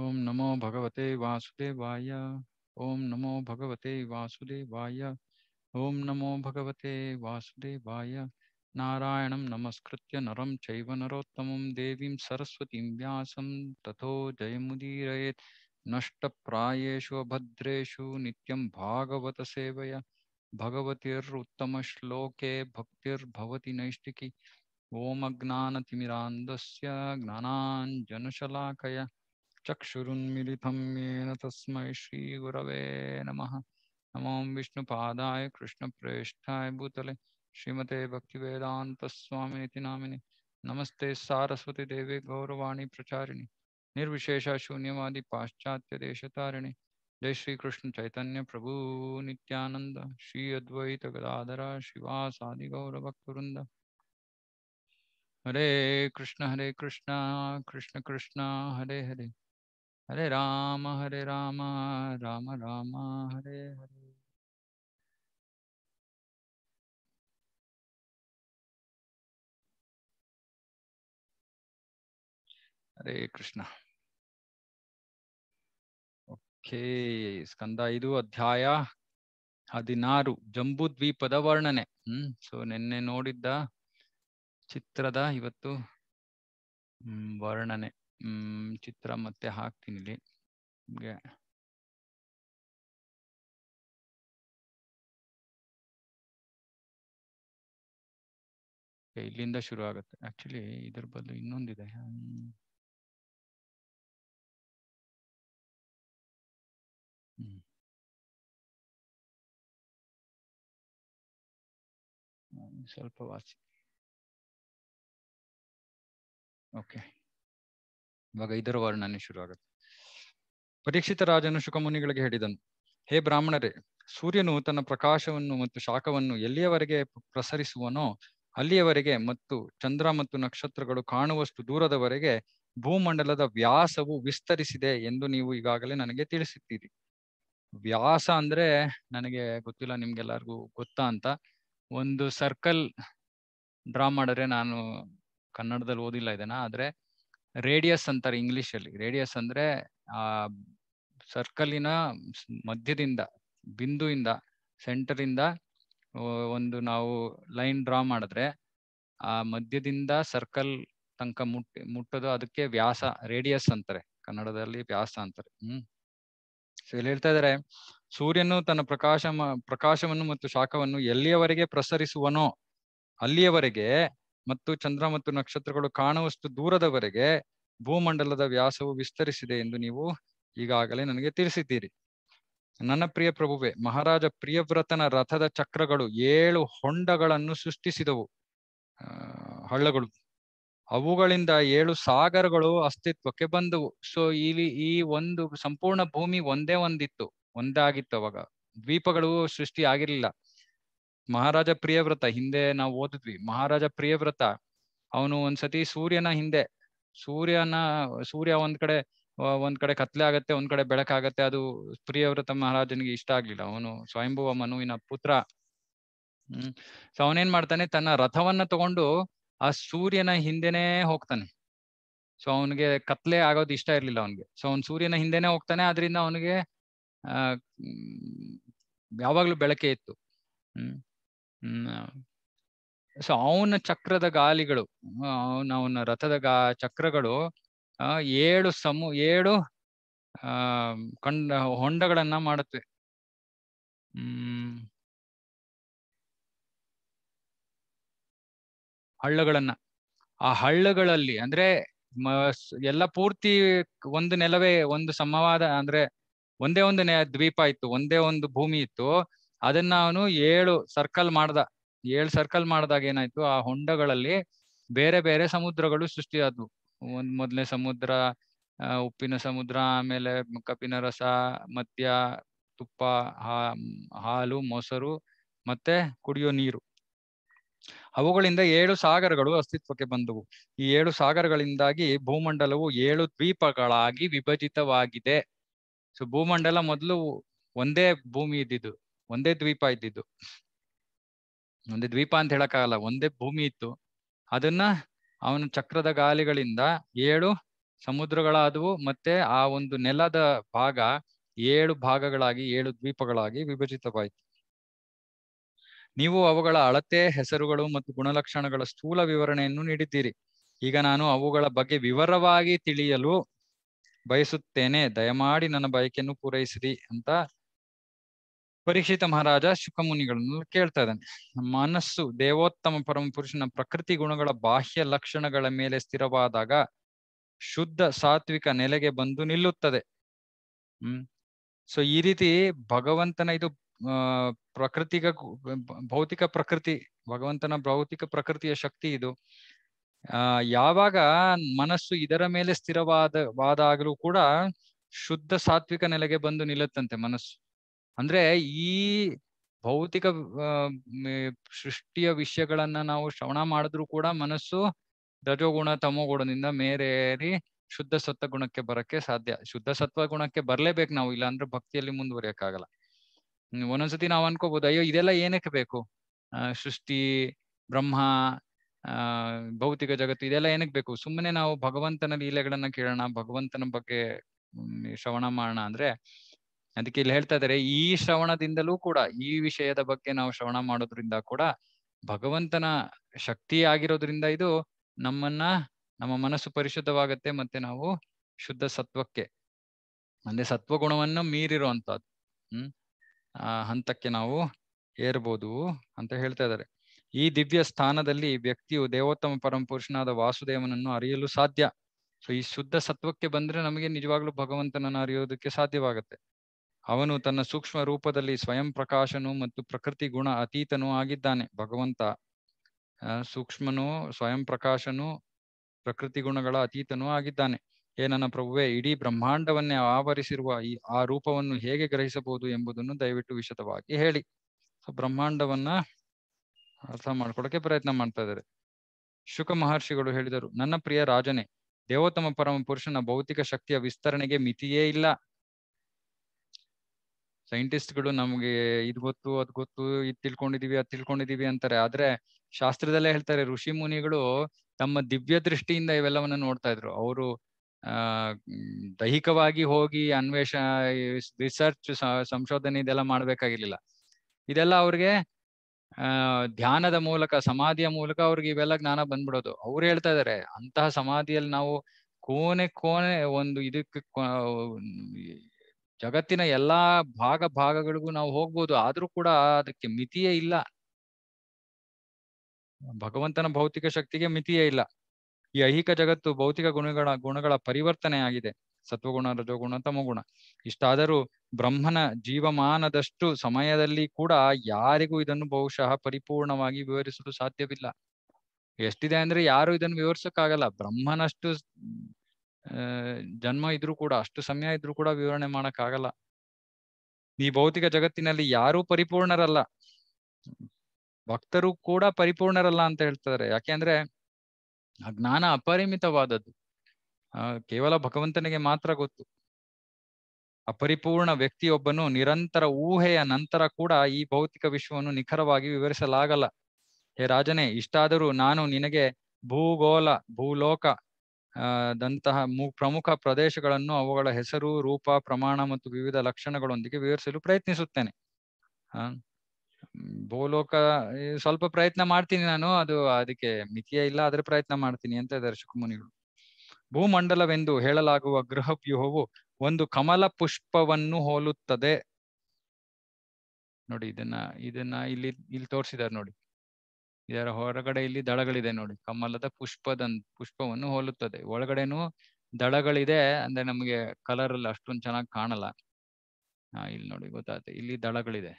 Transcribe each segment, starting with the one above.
ओम नमो भगवते वासुदेवाय ओम नमो भगवते वासुदेवाय ओम नमो भगवते वासुदेवाय नारायण नमस्कृत्य नरम चैव नरोत्तमं देवीं सरस्वती व्या तथो जयमुदीरयेत् नष्टप्रायेषु अभद्रेषु नित्यं भागवतसेवया भगवतिर्उत्तमश्लोके भक्तिर्भवति नैष्टिकी ॐ अज्ञानतिमिरान्दस्य ज्ञानाञ्जनशलाकया चक्षुरुन्मिलितं येन तस्मै श्रीगुरवे नमः नमो विष्णुपादाय कृष्णप्रेष्ठाय भूतले श्रीमते भक्तिवेदान्तस्वामीति नामिनि नमस्ते सारस्वतीदेवे गौरवाणी प्रचारिणि निर्विशेषशून्यवादि पाश्चात्यदेशतारिणि जय प्रभु नित्यानन्द श्री अद्वैतगदाधर शिवासादिगौरभक्तवृन्द हरे कृष्ण हरे कृष्ण कृष्ण कृष्ण हरे हरे ಹರೇ ರಾಮ ಹರೇ ರಾಮ ರಾಮ ರಾಮ ಹರೇ ಹರೇ ಹರೇ ಕೃಷ್ಣ ಓಕೆ ಸ್ಕಂದ ಇದು ಅಧ್ಯಾಯ ಹದಿನಾರು ಜಂಬು ದ್ವೀಪದ ವರ್ಣನೆ ಹ್ಮ್ ಸೊ ನಿನ್ನೆ ನೋಡಿದ್ದ ಚಿತ್ರದ ಇವತ್ತು ವರ್ಣನೆ ಚಿತ್ರ ಮತ್ತೆ ಹಾಕ್ತೀನಿ ಇಲ್ಲಿ ನಿಮಗೆ ಇಲ್ಲಿಂದ ಶುರು ಆಗುತ್ತೆ ಆಕ್ಚುಲಿ ಇದ್ರ ಬದಲು ಇನ್ನೊಂದಿದೆ ಸ್ವಲ್ಪ ವಾಸಿ ಓಕೆ ಇವಾಗ ಇದರ ವರ್ಣನೆ ಆಗುತ್ತೆ ಪರೀಕ್ಷಿತ ರಾಜನು ಶುಕಮುನಿಗಳಿಗೆ ಹೇಳಿದನು ಹೇ ಬ್ರಾಹ್ಮಣರೇ ಸೂರ್ಯನು ತನ್ನ ಪ್ರಕಾಶವನ್ನು ಮತ್ತು ಶಾಖವನ್ನು ಎಲ್ಲಿಯವರೆಗೆ ಪ್ರಸರಿಸುವನೋ ಅಲ್ಲಿಯವರೆಗೆ ಮತ್ತು ಚಂದ್ರ ಮತ್ತು ನಕ್ಷತ್ರಗಳು ಕಾಣುವಷ್ಟು ದೂರದವರೆಗೆ ಭೂಮಂಡಲದ ವ್ಯಾಸವು ವಿಸ್ತರಿಸಿದೆ ಎಂದು ನೀವು ಈಗಾಗಲೇ ನನಗೆ ತಿಳಿಸುತ್ತೀರಿ ವ್ಯಾಸ ಅಂದ್ರೆ ನನಗೆ ಗೊತ್ತಿಲ್ಲ ನಿಮ್ಗೆಲ್ಲರಿಗೂ ಗೊತ್ತಾ ಅಂತ ಒಂದು ಸರ್ಕಲ್ ಡ್ರಾ ಮಾಡಿದ್ರೆ ನಾನು ಕನ್ನಡದಲ್ಲಿ ಓದಿಲ್ಲ ಇದನ್ನ ಆದ್ರೆ ರೇಡಿಯಸ್ ಅಂತಾರೆ ಇಂಗ್ಲಿಷ್ ಅಲ್ಲಿ ರೇಡಿಯಸ್ ಅಂದ್ರೆ ಆ ಸರ್ಕಲಿನ ಮಧ್ಯದಿಂದ ಬಿಂದುವಿಂದ ಸೆಂಟರಿಂದ ಒಂದು ನಾವು ಲೈನ್ ಡ್ರಾ ಮಾಡಿದ್ರೆ ಆ ಮಧ್ಯದಿಂದ ಸರ್ಕಲ್ ತನಕ ಮುಟ್ಟ ಮುಟ್ಟೋದು ಅದಕ್ಕೆ ವ್ಯಾಸ ರೇಡಿಯಸ್ ಅಂತಾರೆ ಕನ್ನಡದಲ್ಲಿ ವ್ಯಾಸ ಅಂತಾರೆ ಹ್ಮ್ ಸೊ ಇಲ್ಲಿ ಹೇಳ್ತಾ ಇದಾರೆ ಸೂರ್ಯನು ತನ್ನ ಪ್ರಕಾಶ ಪ್ರಕಾಶವನ್ನು ಮತ್ತು ಶಾಖವನ್ನು ಎಲ್ಲಿಯವರೆಗೆ ಪ್ರಸರಿಸುವನೋ ಅಲ್ಲಿಯವರೆಗೆ ಮತ್ತು ಚಂದ್ರ ಮತ್ತು ನಕ್ಷತ್ರಗಳು ಕಾಣುವಷ್ಟು ದೂರದವರೆಗೆ ಭೂಮಂಡಲದ ವ್ಯಾಸವು ವಿಸ್ತರಿಸಿದೆ ಎಂದು ನೀವು ಈಗಾಗಲೇ ನನಗೆ ತಿಳಿಸಿದ್ದೀರಿ ನನ್ನ ಪ್ರಿಯ ಪ್ರಭುವೆ ಮಹಾರಾಜ ಪ್ರಿಯವ್ರತನ ರಥದ ಚಕ್ರಗಳು ಏಳು ಹೊಂಡಗಳನ್ನು ಸೃಷ್ಟಿಸಿದವು ಹಳ್ಳಗಳು ಅವುಗಳಿಂದ ಏಳು ಸಾಗರಗಳು ಅಸ್ತಿತ್ವಕ್ಕೆ ಬಂದವು ಸೊ ಇಲ್ಲಿ ಈ ಒಂದು ಸಂಪೂರ್ಣ ಭೂಮಿ ಒಂದೇ ಒಂದಿತ್ತು ಒಂದಾಗಿತ್ತು ಅವಾಗ ದ್ವೀಪಗಳು ಸೃಷ್ಟಿ ಆಗಿರ್ಲಿಲ್ಲ ಮಹಾರಾಜ ಪ್ರಿಯವ್ರತ ಹಿಂದೆ ನಾವು ಓದಿದ್ವಿ ಮಹಾರಾಜ ಪ್ರಿಯವ್ರತ ಅವನು ಒಂದ್ಸತಿ ಸೂರ್ಯನ ಹಿಂದೆ ಸೂರ್ಯನ ಸೂರ್ಯ ಒಂದ್ ಕಡೆ ಒಂದ್ ಕಡೆ ಕತ್ಲೆ ಆಗತ್ತೆ ಒಂದ್ ಕಡೆ ಬೆಳಕಾಗತ್ತೆ ಅದು ಪ್ರಿಯವ್ರತ ಮಹಾರಾಜನಿಗೆ ಇಷ್ಟ ಆಗ್ಲಿಲ್ಲ ಅವನು ಸ್ವಯಂಭುವ ಮನುವಿನ ಪುತ್ರ ಹ್ಮ್ ಸೊ ಅವನೇನ್ ಮಾಡ್ತಾನೆ ತನ್ನ ರಥವನ್ನ ತಗೊಂಡು ಆ ಸೂರ್ಯನ ಹಿಂದೆನೇ ಹೋಗ್ತಾನೆ ಸೊ ಅವನಿಗೆ ಕತ್ಲೆ ಆಗೋದು ಇಷ್ಟ ಇರ್ಲಿಲ್ಲ ಅವನಿಗೆ ಸೊ ಅವ್ನು ಸೂರ್ಯನ ಹಿಂದೆನೆ ಹೋಗ್ತಾನೆ ಆದ್ರಿಂದ ಅವನಿಗೆ ಆ ಯಾವಾಗ್ಲೂ ಬೆಳಕೆ ಇತ್ತು ಹ್ಮ್ ಸೊ ಅವನ ಚಕ್ರದ ಗಾಲಿಗಳು ಅವನ ಅವನ ರಥದ ಗಾ ಚಕ್ರಗಳು ಏಳು ಸಮು ಏಳು ಆ ಕಂಡ ಹೊಂಡಗಳನ್ನ ಮಾಡುತ್ತವೆ ಹ್ಮ್ ಹಳ್ಳಗಳನ್ನ ಆ ಹಳ್ಳಗಳಲ್ಲಿ ಅಂದ್ರೆ ಎಲ್ಲ ಪೂರ್ತಿ ಒಂದು ನೆಲವೇ ಒಂದು ಸಮವಾದ ಅಂದ್ರೆ ಒಂದೇ ಒಂದು ದ್ವೀಪ ಇತ್ತು ಒಂದೇ ಒಂದು ಭೂಮಿ ಇತ್ತು ಅದನ್ನ ಅವನು ಏಳು ಸರ್ಕಲ್ ಮಾಡ್ದ ಏಳು ಸರ್ಕಲ್ ಮಾಡಿದಾಗ ಏನಾಯ್ತು ಆ ಹೊಂಡಗಳಲ್ಲಿ ಬೇರೆ ಬೇರೆ ಸಮುದ್ರಗಳು ಸೃಷ್ಟಿಯಾದವು ಒಂದ್ ಮೊದಲನೇ ಸಮುದ್ರ ಉಪ್ಪಿನ ಸಮುದ್ರ ಆಮೇಲೆ ಕಬ್ಬಿನ ರಸ ಮದ್ಯ ತುಪ್ಪ ಹಾಲು ಮೊಸರು ಮತ್ತೆ ಕುಡಿಯೋ ನೀರು ಅವುಗಳಿಂದ ಏಳು ಸಾಗರಗಳು ಅಸ್ತಿತ್ವಕ್ಕೆ ಬಂದವು ಈ ಏಳು ಸಾಗರಗಳಿಂದಾಗಿ ಭೂಮಂಡಲವು ಏಳು ದ್ವೀಪಗಳಾಗಿ ವಿಭಜಿತವಾಗಿದೆ ಸೊ ಭೂಮಂಡಲ ಮೊದಲು ಒಂದೇ ಭೂಮಿ ಇದ್ದಿದ್ದು ಒಂದೇ ದ್ವೀಪ ಇದ್ದಿದ್ದು ಒಂದೇ ದ್ವೀಪ ಅಂತ ಹೇಳಕ್ಕಾಗಲ್ಲ ಒಂದೇ ಭೂಮಿ ಇತ್ತು ಅದನ್ನ ಅವನ ಚಕ್ರದ ಗಾಲಿಗಳಿಂದ ಏಳು ಸಮುದ್ರಗಳಾದವು ಮತ್ತೆ ಆ ಒಂದು ನೆಲದ ಭಾಗ ಏಳು ಭಾಗಗಳಾಗಿ ಏಳು ದ್ವೀಪಗಳಾಗಿ ವಿಭಜಿತವಾಯಿತು ನೀವು ಅವುಗಳ ಅಳತೆ ಹೆಸರುಗಳು ಮತ್ತು ಗುಣಲಕ್ಷಣಗಳ ಸ್ಥೂಲ ವಿವರಣೆಯನ್ನು ನೀಡಿದ್ದೀರಿ ಈಗ ನಾನು ಅವುಗಳ ಬಗ್ಗೆ ವಿವರವಾಗಿ ತಿಳಿಯಲು ಬಯಸುತ್ತೇನೆ ದಯಮಾಡಿ ನನ್ನ ಬಯಕೆಯನ್ನು ಪೂರೈಸಿರಿ ಅಂತ ಪರೀಕ್ಷಿತ ಮಹಾರಾಜ ಶುಕಮುನಿಗಳನ್ನು ಕೇಳ್ತಾ ಇದ್ದಾನೆ ಮನಸ್ಸು ದೇವೋತ್ತಮ ಪರಮ ಪುರುಷನ ಪ್ರಕೃತಿ ಗುಣಗಳ ಬಾಹ್ಯ ಲಕ್ಷಣಗಳ ಮೇಲೆ ಸ್ಥಿರವಾದಾಗ ಶುದ್ಧ ಸಾತ್ವಿಕ ನೆಲೆಗೆ ಬಂದು ನಿಲ್ಲುತ್ತದೆ ಹ್ಮ್ ಸೊ ಈ ರೀತಿ ಭಗವಂತನ ಇದು ಪ್ರಕೃತಿಗ ಭೌತಿಕ ಪ್ರಕೃತಿ ಭಗವಂತನ ಭೌತಿಕ ಪ್ರಕೃತಿಯ ಶಕ್ತಿ ಇದು ಆ ಯಾವಾಗ ಮನಸ್ಸು ಇದರ ಮೇಲೆ ಸ್ಥಿರವಾದ ವಾದಾಗಲೂ ಕೂಡ ಶುದ್ಧ ಸಾತ್ವಿಕ ನೆಲೆಗೆ ಬಂದು ನಿಲ್ಲುತ್ತಂತೆ ಮನಸ್ಸು ಅಂದ್ರೆ ಈ ಭೌತಿಕ ಸೃಷ್ಟಿಯ ವಿಷಯಗಳನ್ನ ನಾವು ಶ್ರವಣ ಮಾಡಿದ್ರು ಕೂಡ ಮನಸ್ಸು ರಜೋಗುಣ ತಮೋಗುಣದಿಂದ ಮೇರೇರಿ ಶುದ್ಧ ಸತ್ವ ಗುಣಕ್ಕೆ ಬರಕ್ಕೆ ಸಾಧ್ಯ ಶುದ್ಧ ಸತ್ವ ಗುಣಕ್ಕೆ ಬರ್ಲೇಬೇಕು ನಾವು ಇಲ್ಲ ಅಂದ್ರೆ ಭಕ್ತಿಯಲ್ಲಿ ಮುಂದುವರಿಯಕ್ಕಾಗಲ್ಲ ಒಂದೊಂದ್ಸತಿ ನಾವ್ ಅನ್ಕೋಬಹುದು ಅಯ್ಯೋ ಇದೆಲ್ಲ ಏನಕ್ಕೆ ಬೇಕು ಸೃಷ್ಟಿ ಬ್ರಹ್ಮ ಆ ಭೌತಿಕ ಜಗತ್ತು ಇದೆಲ್ಲ ಏನಕ್ಕೆ ಬೇಕು ಸುಮ್ಮನೆ ನಾವು ಭಗವಂತನ ಲೀಲೆಗಳನ್ನ ಕೇಳೋಣ ಭಗವಂತನ ಬಗ್ಗೆ ಶ್ರವಣ ಮಾಡೋಣ ಅಂದ್ರೆ ಅದಕ್ಕೆ ಇಲ್ಲಿ ಹೇಳ್ತಾ ಇದ್ದಾರೆ ಈ ಶ್ರವಣದಿಂದಲೂ ಕೂಡ ಈ ವಿಷಯದ ಬಗ್ಗೆ ನಾವು ಶ್ರವಣ ಮಾಡೋದ್ರಿಂದ ಕೂಡ ಭಗವಂತನ ಶಕ್ತಿ ಆಗಿರೋದ್ರಿಂದ ಇದು ನಮ್ಮನ್ನ ನಮ್ಮ ಮನಸ್ಸು ಪರಿಶುದ್ಧವಾಗತ್ತೆ ಮತ್ತೆ ನಾವು ಶುದ್ಧ ಸತ್ವಕ್ಕೆ ಅಂದ್ರೆ ಸತ್ವಗುಣವನ್ನು ಮೀರಿರುವಂತಹದ್ದು ಹ್ಮ್ ಆ ಹಂತಕ್ಕೆ ನಾವು ಏರ್ಬೋದು ಅಂತ ಹೇಳ್ತಾ ಇದ್ದಾರೆ ಈ ದಿವ್ಯ ಸ್ಥಾನದಲ್ಲಿ ವ್ಯಕ್ತಿಯು ದೇವೋತ್ತಮ ಪರಂಪುರುಷನಾದ ವಾಸುದೇವನನ್ನು ಅರಿಯಲು ಸಾಧ್ಯ ಸೊ ಈ ಶುದ್ಧ ಸತ್ವಕ್ಕೆ ಬಂದ್ರೆ ನಮಗೆ ನಿಜವಾಗ್ಲೂ ಭಗವಂತನನ್ನು ಅರಿಯೋದಕ್ಕೆ ಸಾಧ್ಯವಾಗುತ್ತೆ ಅವನು ತನ್ನ ಸೂಕ್ಷ್ಮ ರೂಪದಲ್ಲಿ ಸ್ವಯಂ ಪ್ರಕಾಶನು ಮತ್ತು ಪ್ರಕೃತಿ ಗುಣ ಅತೀತನೂ ಆಗಿದ್ದಾನೆ ಭಗವಂತ ಸೂಕ್ಷ್ಮನು ಸ್ವಯಂ ಪ್ರಕಾಶನು ಪ್ರಕೃತಿ ಗುಣಗಳ ಅತೀತನೂ ಆಗಿದ್ದಾನೆ ಏ ನನ್ನ ಪ್ರಭುವೆ ಇಡೀ ಬ್ರಹ್ಮಾಂಡವನ್ನೇ ಆವರಿಸಿರುವ ಈ ಆ ರೂಪವನ್ನು ಹೇಗೆ ಗ್ರಹಿಸಬಹುದು ಎಂಬುದನ್ನು ದಯವಿಟ್ಟು ವಿಶದವಾಗಿ ಹೇಳಿ ಬ್ರಹ್ಮಾಂಡವನ್ನ ಅರ್ಥ ಮಾಡ್ಕೊಳಕ್ಕೆ ಪ್ರಯತ್ನ ಮಾಡ್ತಾ ಇದ್ದಾರೆ ಶುಕ ಮಹರ್ಷಿಗಳು ಹೇಳಿದರು ನನ್ನ ಪ್ರಿಯ ರಾಜನೇ ದೇವೋತ್ತಮ ಪರಮ ಪುರುಷನ ಭೌತಿಕ ಶಕ್ತಿಯ ವಿಸ್ತರಣೆಗೆ ಮಿತಿಯೇ ಇಲ್ಲ ಸೈಂಟಿಸ್ಟ್ಗಳು ನಮ್ಗೆ ಇದು ಗೊತ್ತು ಅದ್ ಗೊತ್ತು ಇದ್ ತಿಳ್ಕೊಂಡಿದೀವಿ ಅದ್ ತಿಳ್ಕೊಂಡಿದೀವಿ ಅಂತಾರೆ ಆದ್ರೆ ಶಾಸ್ತ್ರದಲ್ಲೇ ಹೇಳ್ತಾರೆ ಋಷಿ ಮುನಿಗಳು ತಮ್ಮ ದಿವ್ಯ ದೃಷ್ಟಿಯಿಂದ ಇವೆಲ್ಲವನ್ನ ನೋಡ್ತಾ ಇದ್ರು ಅವರು ದೈಹಿಕವಾಗಿ ಹೋಗಿ ಅನ್ವೇಷ ರಿಸರ್ಚ್ ಸಂಶೋಧನೆ ಇದೆಲ್ಲ ಮಾಡ್ಬೇಕಾಗಿರ್ಲಿಲ್ಲ ಇದೆಲ್ಲ ಅವ್ರಿಗೆ ಆ ಧ್ಯಾನದ ಮೂಲಕ ಸಮಾಧಿಯ ಮೂಲಕ ಅವ್ರಿಗೆ ಇವೆಲ್ಲ ಜ್ಞಾನ ಬಂದ್ಬಿಡೋದು ಅವ್ರು ಹೇಳ್ತಾ ಇದಾರೆ ಅಂತಹ ಸಮಾಧಿಯಲ್ಲಿ ನಾವು ಕೋನೆ ಕೋಣೆ ಒಂದು ಇದಕ್ಕೆ ಜಗತ್ತಿನ ಎಲ್ಲಾ ಭಾಗ ಭಾಗಗಳಿಗೂ ನಾವು ಹೋಗ್ಬೋದು ಆದ್ರೂ ಕೂಡ ಅದಕ್ಕೆ ಮಿತಿಯೇ ಇಲ್ಲ ಭಗವಂತನ ಭೌತಿಕ ಶಕ್ತಿಗೆ ಮಿತಿಯೇ ಇಲ್ಲ ಈ ಐಹಿಕ ಜಗತ್ತು ಭೌತಿಕ ಗುಣಗಳ ಗುಣಗಳ ಪರಿವರ್ತನೆ ಆಗಿದೆ ಸತ್ವಗುಣ ರಜೋಗುಣ ತಮಗುಣ ಇಷ್ಟಾದರೂ ಬ್ರಹ್ಮನ ಜೀವಮಾನದಷ್ಟು ಸಮಯದಲ್ಲಿ ಕೂಡ ಯಾರಿಗೂ ಇದನ್ನು ಬಹುಶಃ ಪರಿಪೂರ್ಣವಾಗಿ ವಿವರಿಸಲು ಸಾಧ್ಯವಿಲ್ಲ ಎಷ್ಟಿದೆ ಅಂದ್ರೆ ಯಾರು ಇದನ್ನು ವಿವರಿಸಕ್ಕಾಗಲ್ಲ ಬ್ರಹ್ಮನಷ್ಟು ಜನ್ಮ ಇದ್ರೂ ಕೂಡ ಅಷ್ಟು ಸಮಯ ಇದ್ರೂ ಕೂಡ ವಿವರಣೆ ಮಾಡಕ್ ಆಗಲ್ಲ ಈ ಭೌತಿಕ ಜಗತ್ತಿನಲ್ಲಿ ಯಾರೂ ಪರಿಪೂರ್ಣರಲ್ಲ ಭಕ್ತರು ಕೂಡ ಪರಿಪೂರ್ಣರಲ್ಲ ಅಂತ ಹೇಳ್ತಾರೆ ಯಾಕೆಂದ್ರೆ ಆ ಜ್ಞಾನ ಅಪರಿಮಿತವಾದದ್ದು ಕೇವಲ ಭಗವಂತನಿಗೆ ಮಾತ್ರ ಗೊತ್ತು ಅಪರಿಪೂರ್ಣ ವ್ಯಕ್ತಿಯೊಬ್ಬನು ನಿರಂತರ ಊಹೆಯ ನಂತರ ಕೂಡ ಈ ಭೌತಿಕ ವಿಶ್ವವನ್ನು ನಿಖರವಾಗಿ ವಿವರಿಸಲಾಗಲ್ಲ ಹೇ ರಾಜನೇ ಇಷ್ಟಾದರೂ ನಾನು ನಿನಗೆ ಭೂಗೋಲ ಭೂಲೋಕ ದಂತಹ ಪ್ರಮುಖ ಪ್ರದೇಶಗಳನ್ನು ಅವುಗಳ ಹೆಸರು ರೂಪ ಪ್ರಮಾಣ ಮತ್ತು ವಿವಿಧ ಲಕ್ಷಣಗಳೊಂದಿಗೆ ವಿವರಿಸಲು ಪ್ರಯತ್ನಿಸುತ್ತೇನೆ ಭೂಲೋಕ ಸ್ವಲ್ಪ ಪ್ರಯತ್ನ ಮಾಡ್ತೀನಿ ನಾನು ಅದು ಅದಕ್ಕೆ ಮಿತಿಯೇ ಇಲ್ಲ ಆದ್ರೆ ಪ್ರಯತ್ನ ಮಾಡ್ತೀನಿ ಅಂತ ದರ್ಶಕ ಮುನಿಗಳು ಭೂಮಂಡಲವೆಂದು ಹೇಳಲಾಗುವ ಗೃಹ ವ್ಯೂಹವು ಒಂದು ಕಮಲ ಪುಷ್ಪವನ್ನು ಹೋಲುತ್ತದೆ ನೋಡಿ ಇದನ್ನ ಇದನ್ನ ಇಲ್ಲಿ ಇಲ್ಲಿ ತೋರಿಸಿದ್ದಾರೆ ನೋಡಿ ಇದರ ಹೊರಗಡೆ ಇಲ್ಲಿ ದಳಗಳಿದೆ ನೋಡಿ ಕಮಲದ ಪುಷ್ಪದ ಪುಷ್ಪವನ್ನು ಹೋಲುತ್ತದೆ ಒಳಗಡೆನು ದಳಗಳಿದೆ ಅಂದ್ರೆ ನಮಗೆ ಕಲರ್ ಅಲ್ಲಿ ಅಷ್ಟೊಂದು ಚೆನ್ನಾಗಿ ಕಾಣಲ್ಲ ಇಲ್ಲಿ ನೋಡಿ ಗೊತ್ತಾಗುತ್ತೆ ಇಲ್ಲಿ ದಳಗಳಿದೆ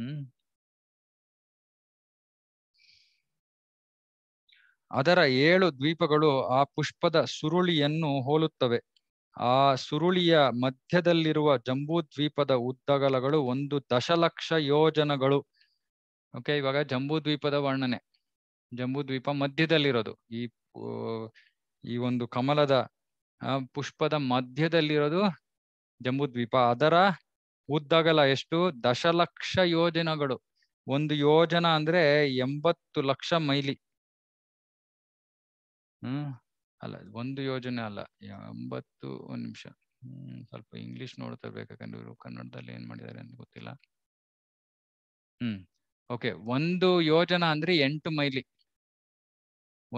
ಹ್ಮ್ ಅದರ ಏಳು ದ್ವೀಪಗಳು ಆ ಪುಷ್ಪದ ಸುರುಳಿಯನ್ನು ಹೋಲುತ್ತವೆ ಆ ಸುರುಳಿಯ ಮಧ್ಯದಲ್ಲಿರುವ ಜಂಬೂ ದ್ವೀಪದ ಉದ್ದಗಲಗಳು ಒಂದು ದಶಲಕ್ಷ ಯೋಜನಗಳು ಓಕೆ ಇವಾಗ ಜಂಬೂ ದ್ವೀಪದ ವರ್ಣನೆ ಜಂಬೂ ದ್ವೀಪ ಮಧ್ಯದಲ್ಲಿರೋದು ಈ ಈ ಒಂದು ಕಮಲದ ಪುಷ್ಪದ ಮಧ್ಯದಲ್ಲಿರೋದು ಜಂಬೂ ದ್ವೀಪ ಅದರ ಉದ್ದಗಲ ಎಷ್ಟು ದಶಲಕ್ಷ ಯೋಜನೆಗಳು ಒಂದು ಯೋಜನ ಅಂದ್ರೆ ಎಂಬತ್ತು ಲಕ್ಷ ಮೈಲಿ ಹ್ಮ್ ಅಲ್ಲ ಒಂದು ಯೋಜನೆ ಅಲ್ಲ ಎಂಬತ್ತು ಒಂದ್ ನಿಮಿಷ ಹ್ಮ್ ಸ್ವಲ್ಪ ಇಂಗ್ಲಿಷ್ ನೋಡ್ತಿರ್ಬೇಕು ಯಾಕಂದ್ರೆ ಇವರು ಕನ್ನಡದಲ್ಲಿ ಏನ್ ಮಾಡಿದ್ದಾರೆ ಅಂತ ಗೊತ್ತಿಲ್ಲ ಹ್ಮ್ ಓಕೆ ಒಂದು ಯೋಜನ ಅಂದ್ರೆ ಎಂಟು ಮೈಲಿ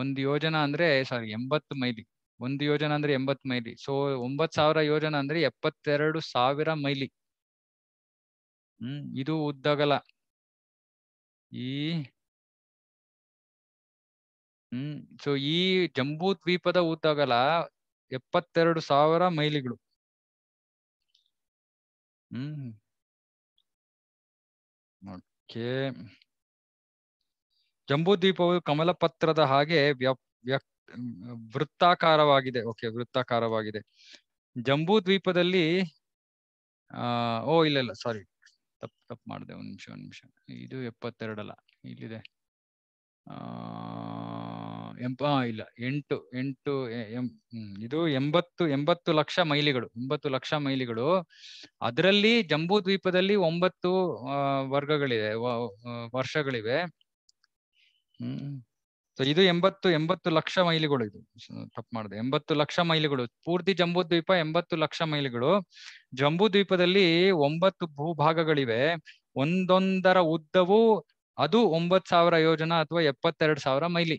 ಒಂದು ಯೋಜನ ಅಂದ್ರೆ ಸಾರಿ ಎಂಬತ್ತು ಮೈಲಿ ಒಂದು ಯೋಜನ ಅಂದ್ರೆ ಎಂಬತ್ತು ಮೈಲಿ ಸೊ ಒಂಬತ್ ಸಾವಿರ ಯೋಜನ ಅಂದ್ರೆ ಎಪ್ಪತ್ತೆರಡು ಸಾವಿರ ಮೈಲಿ ಹ್ಮ್ ಇದು ಉದ್ದಗಲ ಈ ಹ್ಮ್ ಸೊ ಈ ಜಂಬೂ ದ್ವೀಪದ ಉದ್ದಗಲ ಎಪ್ಪತ್ತೆರಡು ಸಾವಿರ ಮೈಲಿಗಳು ಹ್ಮ್ ಓಕೆ ಕಮಲ ಕಮಲಪತ್ರದ ಹಾಗೆ ವೃತ್ತಾಕಾರವಾಗಿದೆ ಓಕೆ ವೃತ್ತಾಕಾರವಾಗಿದೆ ಜಂಬೂ ದ್ವೀಪದಲ್ಲಿ ಆ ಓ ಇಲ್ಲ ಇಲ್ಲ ಸಾರಿ ತಪ್ಪು ತಪ್ಪು ಮಾಡಿದೆ ಒಂದು ನಿಮಿಷ ಒಂದು ನಿಮಿಷ ಇದು ಎಪ್ಪತ್ತೆರಡಲ್ಲ ಇಲ್ಲಿದೆ ಆ ಎಂಪ ಇಲ್ಲ ಎಂಟು ಎಂಟು ಇದು ಎಂಬತ್ತು ಎಂಬತ್ತು ಲಕ್ಷ ಮೈಲಿಗಳು ಎಂಬತ್ತು ಲಕ್ಷ ಮೈಲಿಗಳು ಅದರಲ್ಲಿ ಜಂಬೂ ದ್ವೀಪದಲ್ಲಿ ಒಂಬತ್ತು ವರ್ಗಗಳಿವೆ ವರ್ಷಗಳಿವೆ ಹ್ಮ್ ಇದು ಎಂಬತ್ತು ಎಂಬತ್ತು ಲಕ್ಷ ಮೈಲಿಗಳು ಇದು ತಪ್ಪು ಮಾಡಿದೆ ಎಂಬತ್ತು ಲಕ್ಷ ಮೈಲಿಗಳು ಪೂರ್ತಿ ಜಂಬೂ ದ್ವೀಪ ಎಂಬತ್ತು ಲಕ್ಷ ಮೈಲಿಗಳು ಜಂಬೂ ದ್ವೀಪದಲ್ಲಿ ಒಂಬತ್ತು ಭೂಭಾಗಗಳಿವೆ ಒಂದೊಂದರ ಉದ್ದವು ಅದು ಒಂಬತ್ ಸಾವಿರ ಯೋಜನಾ ಅಥವಾ ಎಪ್ಪತ್ತೆರಡು ಸಾವಿರ ಮೈಲಿ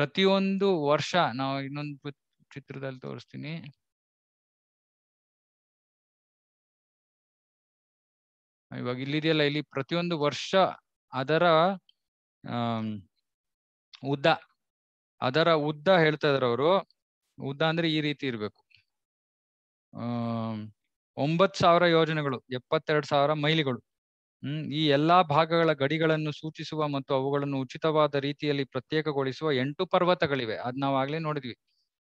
ಪ್ರತಿಯೊಂದು ವರ್ಷ ನಾವು ಇನ್ನೊಂದು ಚಿತ್ರದಲ್ಲಿ ತೋರಿಸ್ತೀನಿ ಇವಾಗ ಇಲ್ಲಿದೆಯಲ್ಲ ಇಲ್ಲಿ ಪ್ರತಿಯೊಂದು ವರ್ಷ ಅದರ ಉದ್ದ ಅದರ ಉದ್ದ ಹೇಳ್ತಾ ಇದಾರೆ ಅವರು ಉದ್ದ ಅಂದ್ರೆ ಈ ರೀತಿ ಇರ್ಬೇಕು ಆ ಒಂಬತ್ ಸಾವಿರ ಯೋಜನೆಗಳು ಎಪ್ಪತ್ತೆರಡು ಸಾವಿರ ಮೈಲಿಗಳು ಹ್ಮ್ ಈ ಎಲ್ಲಾ ಭಾಗಗಳ ಗಡಿಗಳನ್ನು ಸೂಚಿಸುವ ಮತ್ತು ಅವುಗಳನ್ನು ಉಚಿತವಾದ ರೀತಿಯಲ್ಲಿ ಪ್ರತ್ಯೇಕಗೊಳಿಸುವ ಎಂಟು ಪರ್ವತಗಳಿವೆ ಅದ್ ನಾವು ನೋಡಿದ್ವಿ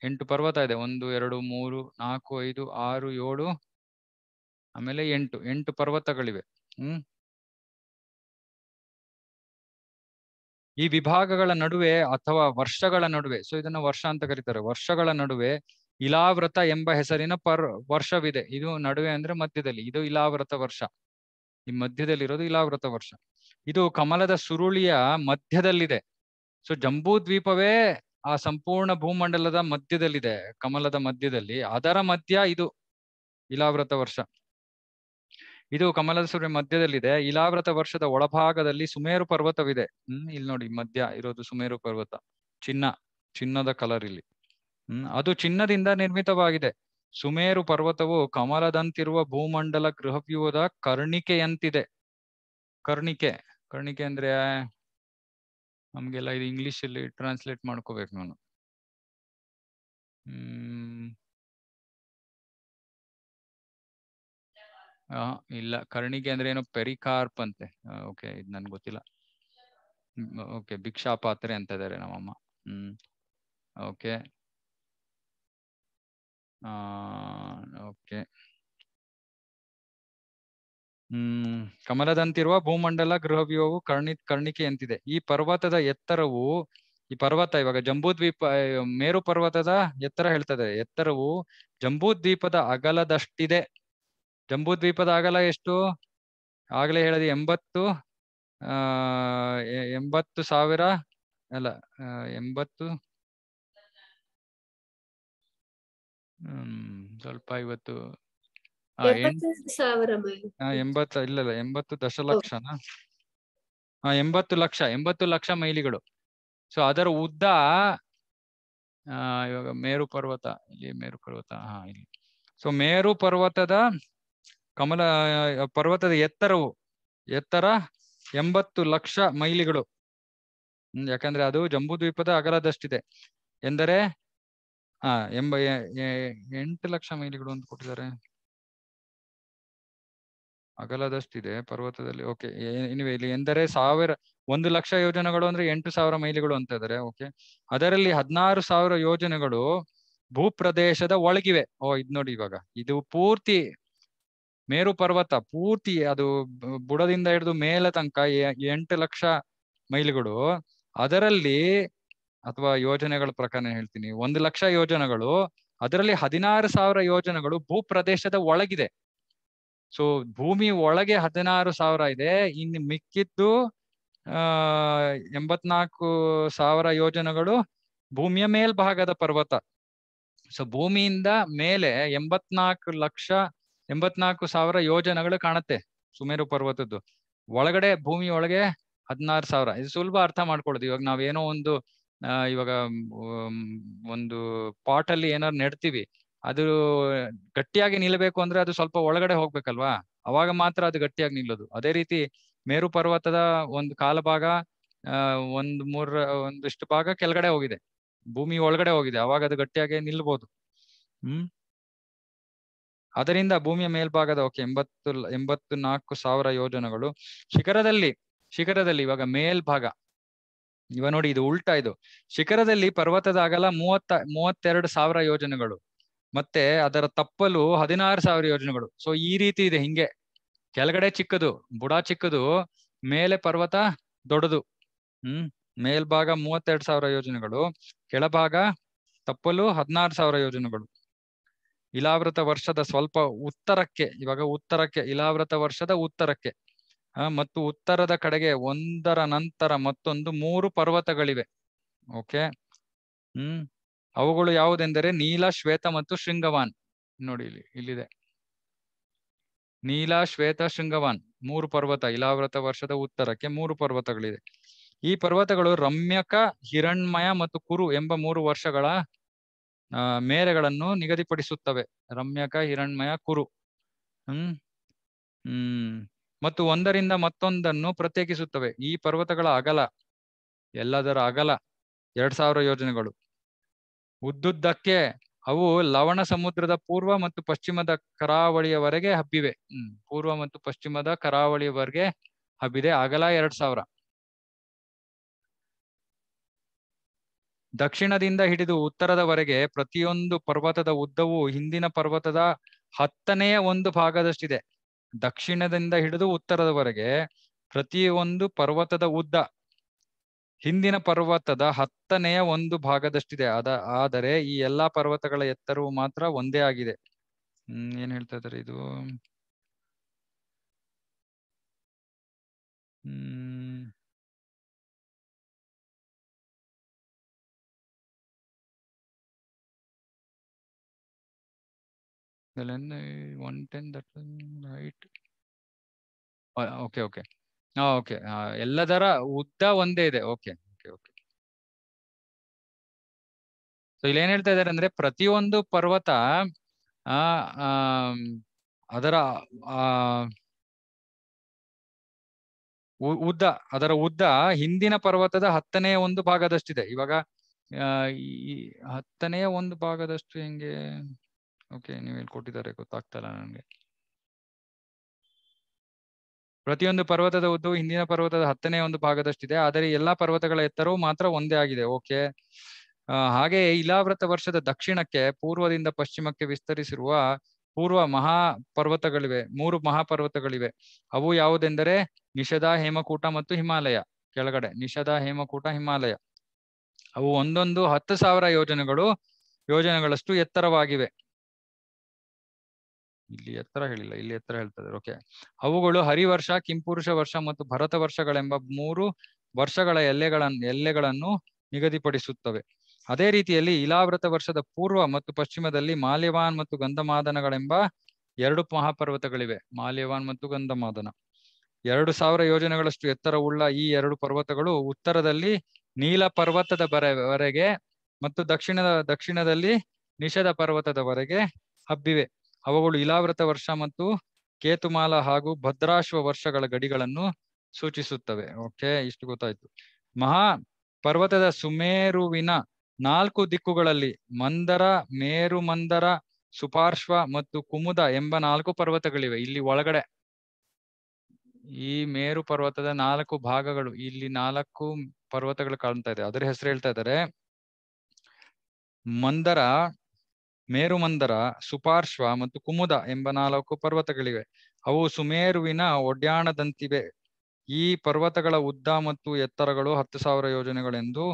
ಎಂಟು ಪರ್ವತ ಇದೆ ಒಂದು ಎರಡು ಮೂರು ನಾಲ್ಕು ಐದು ಆರು ಏಳು ಆಮೇಲೆ ಎಂಟು ಎಂಟು ಪರ್ವತಗಳಿವೆ ಹ್ಮ್ ಈ ವಿಭಾಗಗಳ ನಡುವೆ ಅಥವಾ ವರ್ಷಗಳ ನಡುವೆ ಸೊ ಇದನ್ನ ವರ್ಷ ಅಂತ ಕರೀತಾರೆ ವರ್ಷಗಳ ನಡುವೆ ಇಲಾವ್ರತ ಎಂಬ ಹೆಸರಿನ ಪರ್ ವರ್ಷವಿದೆ ಇದು ನಡುವೆ ಅಂದ್ರೆ ಮಧ್ಯದಲ್ಲಿ ಇದು ಇಲಾವ್ರತ ವರ್ಷ ಈ ಮಧ್ಯದಲ್ಲಿ ಇರೋದು ಇಲಾವೃತ ವರ್ಷ ಇದು ಕಮಲದ ಸುರುಳಿಯ ಮಧ್ಯದಲ್ಲಿದೆ ಸೊ ಜಂಬೂ ದ್ವೀಪವೇ ಆ ಸಂಪೂರ್ಣ ಭೂಮಂಡಲದ ಮಧ್ಯದಲ್ಲಿದೆ ಕಮಲದ ಮಧ್ಯದಲ್ಲಿ ಅದರ ಮಧ್ಯ ಇದು ಇಲಾವೃತ ವರ್ಷ ಇದು ಕಮಲದ ಸೂರ್ಯ ಮಧ್ಯದಲ್ಲಿದೆ ಇಲಾವೃತ ವರ್ಷದ ಒಳಭಾಗದಲ್ಲಿ ಸುಮೇರು ಪರ್ವತವಿದೆ ಹ್ಮ್ ಇಲ್ಲಿ ನೋಡಿ ಮಧ್ಯ ಇರೋದು ಸುಮೇರು ಪರ್ವತ ಚಿನ್ನ ಚಿನ್ನದ ಕಲರ್ ಇಲ್ಲಿ ಹ್ಮ್ ಅದು ಚಿನ್ನದಿಂದ ನಿರ್ಮಿತವಾಗಿದೆ ಸುಮೇರು ಪರ್ವತವು ಕಮಲದಂತಿರುವ ಭೂಮಂಡಲ ಗೃಹವ್ಯೂಹದ ಕರ್ಣಿಕೆಯಂತಿದೆ ಕರ್ಣಿಕೆ ಕರ್ಣಿಕೆ ಅಂದ್ರೆ ನಮ್ಗೆಲ್ಲ ಇದು ಇಂಗ್ಲಿಷ್ ಅಲ್ಲಿ ಟ್ರಾನ್ಸ್ಲೇಟ್ ಮಾಡ್ಕೋಬೇಕು ನಾನು ಹ್ಮ್ ಇಲ್ಲ ಕರ್ಣಿಕೆ ಅಂದ್ರೆ ಏನೋ ಪೆರಿಕಾರ್ಪ್ ಅಂತೆ ಓಕೆ ಇದು ನನ್ಗೆ ಗೊತ್ತಿಲ್ಲ ಓಕೆ ಭಿಕ್ಷಾ ಪಾತ್ರೆ ಅಂತ ಇದಾರೆ ನಮ್ಮಮ್ಮ ಹ್ಮ್ ಓಕೆ ಓಕೆ ಹ್ಮ್ ಕಮಲದಂತಿರುವ ಭೂಮಂಡಲ ವ್ಯೂಹವು ಕರ್ಣಿ ಕರ್ಣಿಕೆಯಂತಿದೆ ಈ ಪರ್ವತದ ಎತ್ತರವು ಈ ಪರ್ವತ ಇವಾಗ ಜಂಬೂದ್ವೀಪ ಮೇರು ಪರ್ವತದ ಎತ್ತರ ಹೇಳ್ತದೆ ಎತ್ತರವು ಜಂಬೂದ್ವೀಪದ ಅಗಲದಷ್ಟಿದೆ ಜಂಬೂದ್ವೀಪದ ಅಗಲ ಎಷ್ಟು ಆಗಲೇ ಹೇಳಿದೆ ಎಂಬತ್ತು ಆ ಎಂಬತ್ತು ಸಾವಿರ ಅಲ್ಲ ಎಂಬತ್ತು ಹ್ಮ್ ಸ್ವಲ್ಪ ಇವತ್ತು ಎಂಬತ್ತು ಇಲ್ಲ ಎಂಬತ್ತು ದಶಲಕ್ಷನ ಎಂಬತ್ತು ಲಕ್ಷ ಎಂಬತ್ತು ಲಕ್ಷ ಮೈಲಿಗಳು ಸೊ ಅದರ ಉದ್ದ ಇವಾಗ ಮೇರು ಪರ್ವತ ಇಲ್ಲಿ ಮೇರು ಪರ್ವತ ಹಾ ಇಲ್ಲಿ ಸೊ ಮೇರು ಪರ್ವತದ ಕಮಲ ಪರ್ವತದ ಎತ್ತರವು ಎತ್ತರ ಎಂಬತ್ತು ಲಕ್ಷ ಮೈಲಿಗಳು ಯಾಕಂದ್ರೆ ಅದು ಜಂಬೂ ದ್ವೀಪದ ಅಗಲದಷ್ಟಿದೆ ಎಂದರೆ ಹಾ ಎಂಬ ಎಂಟು ಲಕ್ಷ ಮೈಲಿಗಳು ಅಂತ ಕೊಟ್ಟಿದ್ದಾರೆ ಅಗಲದಷ್ಟಿದೆ ಪರ್ವತದಲ್ಲಿ ಓಕೆ ಎನಿವೆ ಇಲ್ಲಿ ಎಂದರೆ ಸಾವಿರ ಒಂದು ಲಕ್ಷ ಯೋಜನೆಗಳು ಅಂದ್ರೆ ಎಂಟು ಸಾವಿರ ಮೈಲಿಗಳು ಅಂತ ಇದಾರೆ ಓಕೆ ಅದರಲ್ಲಿ ಹದಿನಾರು ಸಾವಿರ ಯೋಜನೆಗಳು ಭೂಪ್ರದೇಶದ ಒಳಗಿವೆ ಓ ಇದ್ ನೋಡಿ ಇವಾಗ ಇದು ಪೂರ್ತಿ ಮೇರು ಪರ್ವತ ಪೂರ್ತಿ ಅದು ಬುಡದಿಂದ ಹಿಡಿದು ಮೇಲೆ ತನಕ ಎಂಟು ಲಕ್ಷ ಮೈಲಿಗಳು ಅದರಲ್ಲಿ ಅಥವಾ ಯೋಜನೆಗಳ ಪ್ರಕಾರ ಹೇಳ್ತೀನಿ ಒಂದು ಲಕ್ಷ ಯೋಜನೆಗಳು ಅದರಲ್ಲಿ ಹದಿನಾರು ಸಾವಿರ ಯೋಜನೆಗಳು ಭೂ ಪ್ರದೇಶದ ಒಳಗಿದೆ ಸೊ ಭೂಮಿ ಒಳಗೆ ಹದಿನಾರು ಸಾವಿರ ಇದೆ ಇನ್ನು ಮಿಕ್ಕಿದ್ದು ಆ ಎಂಬತ್ನಾಲ್ಕು ಸಾವಿರ ಯೋಜನೆಗಳು ಭೂಮಿಯ ಮೇಲ್ಭಾಗದ ಪರ್ವತ ಸೊ ಭೂಮಿಯಿಂದ ಮೇಲೆ ಎಂಬತ್ನಾಲ್ಕು ಲಕ್ಷ ಎಂಬತ್ನಾಲ್ಕು ಸಾವಿರ ಯೋಜನೆಗಳು ಕಾಣುತ್ತೆ ಸುಮೇರು ಪರ್ವತದ್ದು ಒಳಗಡೆ ಭೂಮಿ ಒಳಗೆ ಹದಿನಾರು ಸಾವಿರ ಇದು ಸುಲಭ ಅರ್ಥ ಮಾಡ್ಕೊಳ್ಳೋದು ಇವಾಗ ನಾವೇನೋ ಒಂದು ಇವಾಗ ಒಂದು ಪಾಟ್ ಅಲ್ಲಿ ಏನಾರು ನೆಡ್ತೀವಿ ಅದು ಗಟ್ಟಿಯಾಗಿ ನಿಲ್ಲಬೇಕು ಅಂದ್ರೆ ಅದು ಸ್ವಲ್ಪ ಒಳಗಡೆ ಹೋಗ್ಬೇಕಲ್ವಾ ಅವಾಗ ಮಾತ್ರ ಅದು ಗಟ್ಟಿಯಾಗಿ ನಿಲ್ಲೋದು ಅದೇ ರೀತಿ ಮೇರು ಪರ್ವತದ ಒಂದು ಕಾಲ ಭಾಗ ಒಂದು ಮೂರ ಒಂದಿಷ್ಟು ಭಾಗ ಕೆಳಗಡೆ ಹೋಗಿದೆ ಭೂಮಿ ಒಳಗಡೆ ಹೋಗಿದೆ ಅವಾಗ ಅದು ಗಟ್ಟಿಯಾಗಿ ನಿಲ್ಬಹುದು ಹ್ಮ್ ಅದರಿಂದ ಭೂಮಿಯ ಮೇಲ್ಭಾಗದ ಓಕೆ ಎಂಬತ್ತು ಎಂಬತ್ತು ನಾಲ್ಕು ಸಾವಿರ ಯೋಜನೆಗಳು ಶಿಖರದಲ್ಲಿ ಶಿಖರದಲ್ಲಿ ಇವಾಗ ಮೇಲ್ಭಾಗ ಇವ ನೋಡಿ ಇದು ಉಲ್ಟಾ ಇದು ಶಿಖರದಲ್ಲಿ ಪರ್ವತದ ಅಗಲ ಮೂವತ್ತ ಮೂವತ್ತೆರಡು ಸಾವಿರ ಯೋಜನೆಗಳು ಮತ್ತೆ ಅದರ ತಪ್ಪಲು ಹದಿನಾರು ಸಾವಿರ ಯೋಜನೆಗಳು ಸೊ ಈ ರೀತಿ ಇದೆ ಹಿಂಗೆ ಕೆಳಗಡೆ ಚಿಕ್ಕದು ಬುಡ ಚಿಕ್ಕದು ಮೇಲೆ ಪರ್ವತ ದೊಡ್ಡದು ಹ್ಮ್ ಮೇಲ್ಭಾಗ ಮೂವತ್ತೆರಡು ಸಾವಿರ ಯೋಜನೆಗಳು ಕೆಳಭಾಗ ತಪ್ಪಲು ಹದಿನಾರು ಸಾವಿರ ಯೋಜನೆಗಳು ಇಲಾವೃತ ವರ್ಷದ ಸ್ವಲ್ಪ ಉತ್ತರಕ್ಕೆ ಇವಾಗ ಉತ್ತರಕ್ಕೆ ಇಲಾವೃತ ವರ್ಷದ ಉತ್ತರಕ್ಕೆ ಮತ್ತು ಉತ್ತರದ ಕಡೆಗೆ ಒಂದರ ನಂತರ ಮತ್ತೊಂದು ಮೂರು ಪರ್ವತಗಳಿವೆ ಓಕೆ ಹ್ಮ್ ಅವುಗಳು ಯಾವುದೆಂದರೆ ನೀಲ ಶ್ವೇತ ಮತ್ತು ಶೃಂಗವಾನ್ ನೋಡಿ ಇಲ್ಲಿ ಇಲ್ಲಿದೆ ನೀಲ ಶ್ವೇತ ಶೃಂಗವಾನ್ ಮೂರು ಪರ್ವತ ಇಲಾವ್ರತ ವರ್ಷದ ಉತ್ತರಕ್ಕೆ ಮೂರು ಪರ್ವತಗಳಿದೆ ಈ ಪರ್ವತಗಳು ರಮ್ಯಕ ಹಿರಣ್ಮಯ ಮತ್ತು ಕುರು ಎಂಬ ಮೂರು ವರ್ಷಗಳ ಮೇರೆಗಳನ್ನು ನಿಗದಿಪಡಿಸುತ್ತವೆ ರಮ್ಯಕ ಹಿರಣ್ಮಯ ಕುರು ಹ್ಮ್ ಹ್ಮ್ ಮತ್ತು ಒಂದರಿಂದ ಮತ್ತೊಂದನ್ನು ಪ್ರತ್ಯೇಕಿಸುತ್ತವೆ ಈ ಪರ್ವತಗಳ ಅಗಲ ಎಲ್ಲದರ ಅಗಲ ಎರಡ್ ಸಾವಿರ ಯೋಜನೆಗಳು ಉದ್ದುದ್ದಕ್ಕೆ ಅವು ಲವಣ ಸಮುದ್ರದ ಪೂರ್ವ ಮತ್ತು ಪಶ್ಚಿಮದ ಕರಾವಳಿಯವರೆಗೆ ಹಬ್ಬಿವೆ ಹ್ಮ್ ಪೂರ್ವ ಮತ್ತು ಪಶ್ಚಿಮದ ಕರಾವಳಿಯವರೆಗೆ ಹಬ್ಬಿದೆ ಅಗಲ ಎರಡ್ ಸಾವಿರ ದಕ್ಷಿಣದಿಂದ ಹಿಡಿದು ಉತ್ತರದವರೆಗೆ ಪ್ರತಿಯೊಂದು ಪರ್ವತದ ಉದ್ದವು ಹಿಂದಿನ ಪರ್ವತದ ಹತ್ತನೆಯ ಒಂದು ಭಾಗದಷ್ಟಿದೆ ದಕ್ಷಿಣದಿಂದ ಹಿಡಿದು ಉತ್ತರದವರೆಗೆ ಪ್ರತಿಯೊಂದು ಪರ್ವತದ ಉದ್ದ ಹಿಂದಿನ ಪರ್ವತದ ಹತ್ತನೆಯ ಒಂದು ಭಾಗದಷ್ಟಿದೆ ಅದ ಆದರೆ ಈ ಎಲ್ಲಾ ಪರ್ವತಗಳ ಎತ್ತರವು ಮಾತ್ರ ಒಂದೇ ಆಗಿದೆ ಹ್ಮ್ ಏನ್ ಹೇಳ್ತಾ ಇದ್ದಾರೆ ಇದು hmm The length 110 that right. Okay okay ಹಾ ಓಕೆ ಎಲ್ಲದರ ಉದ್ದ ಒಂದೇ ಇದೆ ಓಕೆ ಓಕೆ ಸೊ ಇಲ್ಲಿ ಏನ್ ಹೇಳ್ತಾ ಇದ್ದಾರೆ ಅಂದ್ರೆ ಪ್ರತಿಯೊಂದು ಪರ್ವತ ಆ ಅದರ ಉದ್ದ ಅದರ ಉದ್ದ ಹಿಂದಿನ ಪರ್ವತದ ಹತ್ತನೆಯ ಒಂದು ಭಾಗದಷ್ಟಿದೆ ಇವಾಗ ಹತ್ತನೆಯ ಒಂದು ಭಾಗದಷ್ಟು ಹೆಂಗೆ ಓಕೆ ನೀವು ಇಲ್ಲಿ ಕೊಟ್ಟಿದ್ದಾರೆ ಗೊತ್ತಾಗ್ತಲ್ಲ ನನಗೆ ಪ್ರತಿಯೊಂದು ಪರ್ವತದ ಉದ್ದು ಹಿಂದಿನ ಪರ್ವತದ ಹತ್ತನೇ ಒಂದು ಭಾಗದಷ್ಟಿದೆ ಆದರೆ ಎಲ್ಲಾ ಪರ್ವತಗಳ ಎತ್ತರವು ಮಾತ್ರ ಒಂದೇ ಆಗಿದೆ ಓಕೆ ಹಾಗೆ ಇಲಾವ್ರತ ವರ್ಷದ ದಕ್ಷಿಣಕ್ಕೆ ಪೂರ್ವದಿಂದ ಪಶ್ಚಿಮಕ್ಕೆ ವಿಸ್ತರಿಸಿರುವ ಪೂರ್ವ ಮಹಾ ಪರ್ವತಗಳಿವೆ ಮೂರು ಮಹಾಪರ್ವತಗಳಿವೆ ಅವು ಯಾವುದೆಂದರೆ ನಿಷಧ ಹೇಮಕೂಟ ಮತ್ತು ಹಿಮಾಲಯ ಕೆಳಗಡೆ ನಿಷಧ ಹೇಮಕೂಟ ಹಿಮಾಲಯ ಅವು ಒಂದೊಂದು ಹತ್ತು ಸಾವಿರ ಯೋಜನೆಗಳು ಯೋಜನೆಗಳಷ್ಟು ಎತ್ತರವಾಗಿವೆ ಇಲ್ಲಿ ಎತ್ತರ ಹೇಳಿಲ್ಲ ಇಲ್ಲಿ ಎತ್ತರ ಹೇಳ್ತದೆ ಓಕೆ ಅವುಗಳು ಹರಿವರ್ಷ ಕಿಂಪುರುಷ ವರ್ಷ ಮತ್ತು ಭರತ ವರ್ಷಗಳೆಂಬ ಮೂರು ವರ್ಷಗಳ ಎಲ್ಲೆಗಳನ್ನು ಎಲ್ಲೆಗಳನ್ನು ನಿಗದಿಪಡಿಸುತ್ತವೆ ಅದೇ ರೀತಿಯಲ್ಲಿ ಇಲಾವೃತ ವರ್ಷದ ಪೂರ್ವ ಮತ್ತು ಪಶ್ಚಿಮದಲ್ಲಿ ಮಾಲ್ಯವಾನ್ ಮತ್ತು ಗಂಧಮಾದನಗಳೆಂಬ ಎರಡು ಮಹಾಪರ್ವತಗಳಿವೆ ಮಾಲ್ಯವಾನ್ ಮತ್ತು ಗಂಧಮಾದನ ಎರಡು ಸಾವಿರ ಯೋಜನೆಗಳಷ್ಟು ಎತ್ತರವುಳ್ಳ ಈ ಎರಡು ಪರ್ವತಗಳು ಉತ್ತರದಲ್ಲಿ ನೀಲ ಪರ್ವತದ ಬರವರೆಗೆ ಮತ್ತು ದಕ್ಷಿಣದ ದಕ್ಷಿಣದಲ್ಲಿ ನಿಷದ ಪರ್ವತದವರೆಗೆ ಹಬ್ಬಿವೆ ಅವುಗಳು ಇಲಾವೃತ ವರ್ಷ ಮತ್ತು ಕೇತುಮಾಲ ಹಾಗೂ ಭದ್ರಾಶ್ವ ವರ್ಷಗಳ ಗಡಿಗಳನ್ನು ಸೂಚಿಸುತ್ತವೆ ಓಕೆ ಇಷ್ಟು ಗೊತ್ತಾಯ್ತು ಮಹಾ ಪರ್ವತದ ಸುಮೇರುವಿನ ನಾಲ್ಕು ದಿಕ್ಕುಗಳಲ್ಲಿ ಮಂದರ ಮೇರು ಮಂದರ ಸುಪಾರ್ಶ್ವ ಮತ್ತು ಕುಮುದ ಎಂಬ ನಾಲ್ಕು ಪರ್ವತಗಳಿವೆ ಇಲ್ಲಿ ಒಳಗಡೆ ಈ ಮೇರು ಪರ್ವತದ ನಾಲ್ಕು ಭಾಗಗಳು ಇಲ್ಲಿ ನಾಲ್ಕು ಪರ್ವತಗಳು ಕಾಣ್ತಾ ಇದೆ ಅದರ ಹೆಸರು ಹೇಳ್ತಾ ಇದ್ದಾರೆ ಮಂದರ ಮೇರುಮಂದರ ಸುಪಾರ್ಶ್ವ ಮತ್ತು ಕುಮುದ ಎಂಬ ನಾಲ್ಕು ಪರ್ವತಗಳಿವೆ ಅವು ಸುಮೇರುವಿನ ಒಡ್ಯಾಣದಂತಿವೆ ಈ ಪರ್ವತಗಳ ಉದ್ದ ಮತ್ತು ಎತ್ತರಗಳು ಹತ್ತು ಸಾವಿರ ಯೋಜನೆಗಳೆಂದು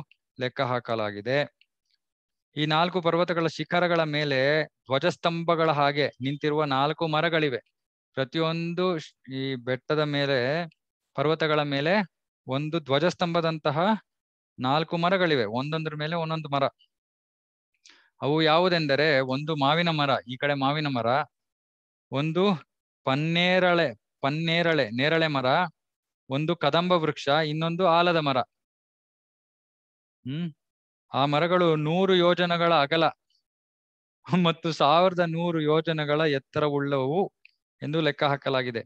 ಲೆಕ್ಕ ಹಾಕಲಾಗಿದೆ ಈ ನಾಲ್ಕು ಪರ್ವತಗಳ ಶಿಖರಗಳ ಮೇಲೆ ಧ್ವಜಸ್ತಂಭಗಳ ಹಾಗೆ ನಿಂತಿರುವ ನಾಲ್ಕು ಮರಗಳಿವೆ ಪ್ರತಿಯೊಂದು ಈ ಬೆಟ್ಟದ ಮೇಲೆ ಪರ್ವತಗಳ ಮೇಲೆ ಒಂದು ಧ್ವಜಸ್ತಂಭದಂತಹ ನಾಲ್ಕು ಮರಗಳಿವೆ ಒಂದೊಂದ್ರ ಮೇಲೆ ಒಂದೊಂದು ಮರ ಅವು ಯಾವುದೆಂದರೆ ಒಂದು ಮಾವಿನ ಮರ ಈ ಕಡೆ ಮಾವಿನ ಮರ ಒಂದು ಪನ್ನೇರಳೆ ಪನ್ನೇರಳೆ ನೇರಳೆ ಮರ ಒಂದು ಕದಂಬ ವೃಕ್ಷ ಇನ್ನೊಂದು ಆಲದ ಮರ ಹ್ಮ್ ಆ ಮರಗಳು ನೂರು ಯೋಜನಗಳ ಅಗಲ ಮತ್ತು ಸಾವಿರದ ನೂರು ಯೋಜನೆಗಳ ಎತ್ತರವುಳ್ಳವು ಎಂದು ಲೆಕ್ಕ ಹಾಕಲಾಗಿದೆ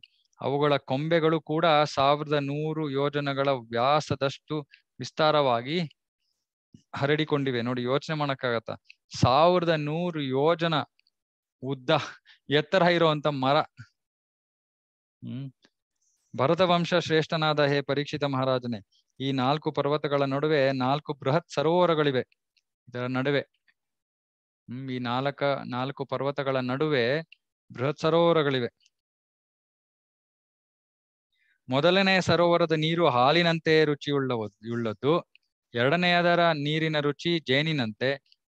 ಅವುಗಳ ಕೊಂಬೆಗಳು ಕೂಡ ಸಾವಿರದ ನೂರು ಯೋಜನಗಳ ವ್ಯಾಸದಷ್ಟು ವಿಸ್ತಾರವಾಗಿ ಹರಡಿಕೊಂಡಿವೆ ನೋಡಿ ಯೋಚನೆ ಮಾಡಕ್ಕಾಗತ್ತ ಸಾವಿರದ ನೂರು ಯೋಜನ ಉದ್ದ ಎತ್ತರ ಇರುವಂತ ಮರ ಹ್ಮ್ ಭರತ ವಂಶ ಶ್ರೇಷ್ಠನಾದ ಹೇ ಪರೀಕ್ಷಿತ ಮಹಾರಾಜನೇ ಈ ನಾಲ್ಕು ಪರ್ವತಗಳ ನಡುವೆ ನಾಲ್ಕು ಬೃಹತ್ ಸರೋವರಗಳಿವೆ ಇದರ ನಡುವೆ ಹ್ಮ್ ಈ ನಾಲ್ಕ ನಾಲ್ಕು ಪರ್ವತಗಳ ನಡುವೆ ಬೃಹತ್ ಸರೋವರಗಳಿವೆ ಮೊದಲನೇ ಸರೋವರದ ನೀರು ಹಾಲಿನಂತೆ ರುಚಿಯುಳ್ಳವು ಉಳ್ಳದ್ದು ಎರಡನೆಯದರ ನೀರಿನ ರುಚಿ ಜೇನಿನಂತೆ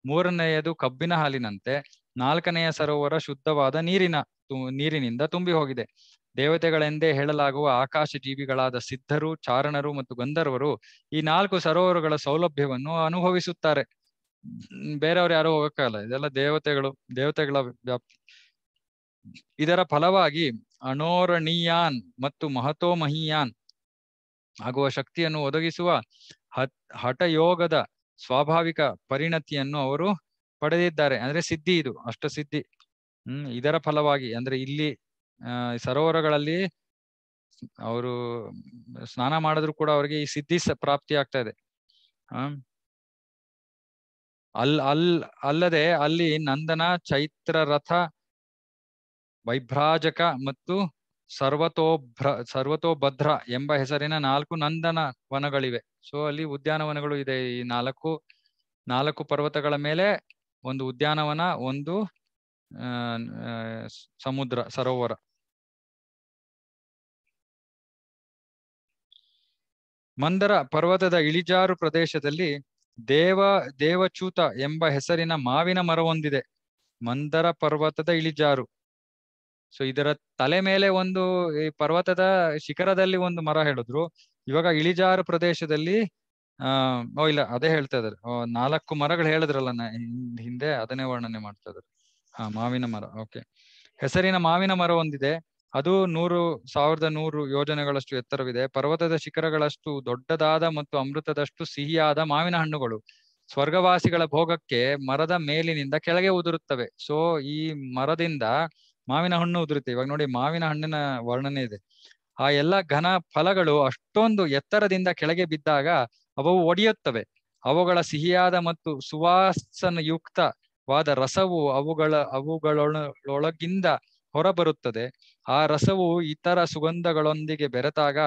ಮೂರನೆಯದು ಕಬ್ಬಿನ ಹಾಲಿನಂತೆ ನಾಲ್ಕನೆಯ ಸರೋವರ ಶುದ್ಧವಾದ ನೀರಿನ ನೀರಿನಿಂದ ತುಂಬಿ ಹೋಗಿದೆ ದೇವತೆಗಳೆಂದೇ ಹೇಳಲಾಗುವ ಆಕಾಶ ಜೀವಿಗಳಾದ ಸಿದ್ಧರು ಚಾರಣರು ಮತ್ತು ಗಂಧರ್ವರು ಈ ನಾಲ್ಕು ಸರೋವರಗಳ ಸೌಲಭ್ಯವನ್ನು ಅನುಭವಿಸುತ್ತಾರೆ ಬೇರೆಯವರು ಯಾರು ಹೋಗಕ್ಕಲ್ಲ ಇದೆಲ್ಲ ದೇವತೆಗಳು ದೇವತೆಗಳ ವ್ಯಾಪ್ತಿ ಇದರ ಫಲವಾಗಿ ಅನೋರಣೀಯಾನ್ ಮತ್ತು ಮಹತೋಮಹಿಯಾನ್ ಆಗುವ ಶಕ್ತಿಯನ್ನು ಒದಗಿಸುವ ಹಠಯೋಗದ ಸ್ವಾಭಾವಿಕ ಪರಿಣತಿಯನ್ನು ಅವರು ಪಡೆದಿದ್ದಾರೆ ಅಂದ್ರೆ ಸಿದ್ಧಿ ಇದು ಅಷ್ಟ ಸಿದ್ಧಿ ಹ್ಮ್ ಇದರ ಫಲವಾಗಿ ಅಂದ್ರೆ ಇಲ್ಲಿ ಸರೋವರಗಳಲ್ಲಿ ಅವರು ಸ್ನಾನ ಮಾಡಿದ್ರು ಕೂಡ ಅವರಿಗೆ ಈ ಸಿದ್ಧಿ ಪ್ರಾಪ್ತಿ ಆಗ್ತಾ ಇದೆ ಅಲ್ ಅಲ್ ಅಲ್ಲದೆ ಅಲ್ಲಿ ನಂದನ ಚೈತ್ರ ರಥ ವೈಭ್ರಾಜಕ ಮತ್ತು ಸರ್ವತೋಭ್ರ ಸರ್ವತೋಭದ್ರ ಎಂಬ ಹೆಸರಿನ ನಾಲ್ಕು ನಂದನ ವನಗಳಿವೆ ಸೊ ಅಲ್ಲಿ ಉದ್ಯಾನವನಗಳು ಇದೆ ಈ ನಾಲ್ಕು ನಾಲ್ಕು ಪರ್ವತಗಳ ಮೇಲೆ ಒಂದು ಉದ್ಯಾನವನ ಒಂದು ಸಮುದ್ರ ಸರೋವರ ಮಂದರ ಪರ್ವತದ ಇಳಿಜಾರು ಪ್ರದೇಶದಲ್ಲಿ ದೇವ ದೇವಚೂತ ಎಂಬ ಹೆಸರಿನ ಮಾವಿನ ಮರವೊಂದಿದೆ ಮಂದರ ಪರ್ವತದ ಇಳಿಜಾರು ಸೊ ಇದರ ತಲೆ ಮೇಲೆ ಒಂದು ಈ ಪರ್ವತದ ಶಿಖರದಲ್ಲಿ ಒಂದು ಮರ ಹೇಳಿದ್ರು ಇವಾಗ ಇಳಿಜಾರು ಪ್ರದೇಶದಲ್ಲಿ ಆ ಓ ಇಲ್ಲ ಅದೇ ಹೇಳ್ತಾ ಇದಾರೆ ನಾಲ್ಕು ಮರಗಳು ಹೇಳಿದ್ರಲ್ಲ ಹಿಂದೆ ಅದನ್ನೇ ವರ್ಣನೆ ಮಾಡ್ತಾ ಇದ್ರು ಹಾ ಮಾವಿನ ಮರ ಓಕೆ ಹೆಸರಿನ ಮಾವಿನ ಮರ ಒಂದಿದೆ ಅದು ನೂರು ಸಾವಿರದ ನೂರು ಯೋಜನೆಗಳಷ್ಟು ಎತ್ತರವಿದೆ ಪರ್ವತದ ಶಿಖರಗಳಷ್ಟು ದೊಡ್ಡದಾದ ಮತ್ತು ಅಮೃತದಷ್ಟು ಸಿಹಿಯಾದ ಮಾವಿನ ಹಣ್ಣುಗಳು ಸ್ವರ್ಗವಾಸಿಗಳ ಭೋಗಕ್ಕೆ ಮರದ ಮೇಲಿನಿಂದ ಕೆಳಗೆ ಉದುರುತ್ತವೆ ಸೊ ಈ ಮರದಿಂದ ಮಾವಿನ ಹಣ್ಣು ಉದುರುತ್ತೆ ಇವಾಗ ನೋಡಿ ಮಾವಿನ ಹಣ್ಣಿನ ವರ್ಣನೆ ಇದೆ ಆ ಎಲ್ಲ ಘನ ಫಲಗಳು ಅಷ್ಟೊಂದು ಎತ್ತರದಿಂದ ಕೆಳಗೆ ಬಿದ್ದಾಗ ಅವು ಒಡೆಯುತ್ತವೆ ಅವುಗಳ ಸಿಹಿಯಾದ ಮತ್ತು ಸುವಾಸನಯುಕ್ತವಾದ ರಸವು ಅವುಗಳ ಅವುಗಳೊಳಗಿಂದ ಹೊರಬರುತ್ತದೆ ಆ ರಸವು ಇತರ ಸುಗಂಧಗಳೊಂದಿಗೆ ಬೆರೆತಾಗ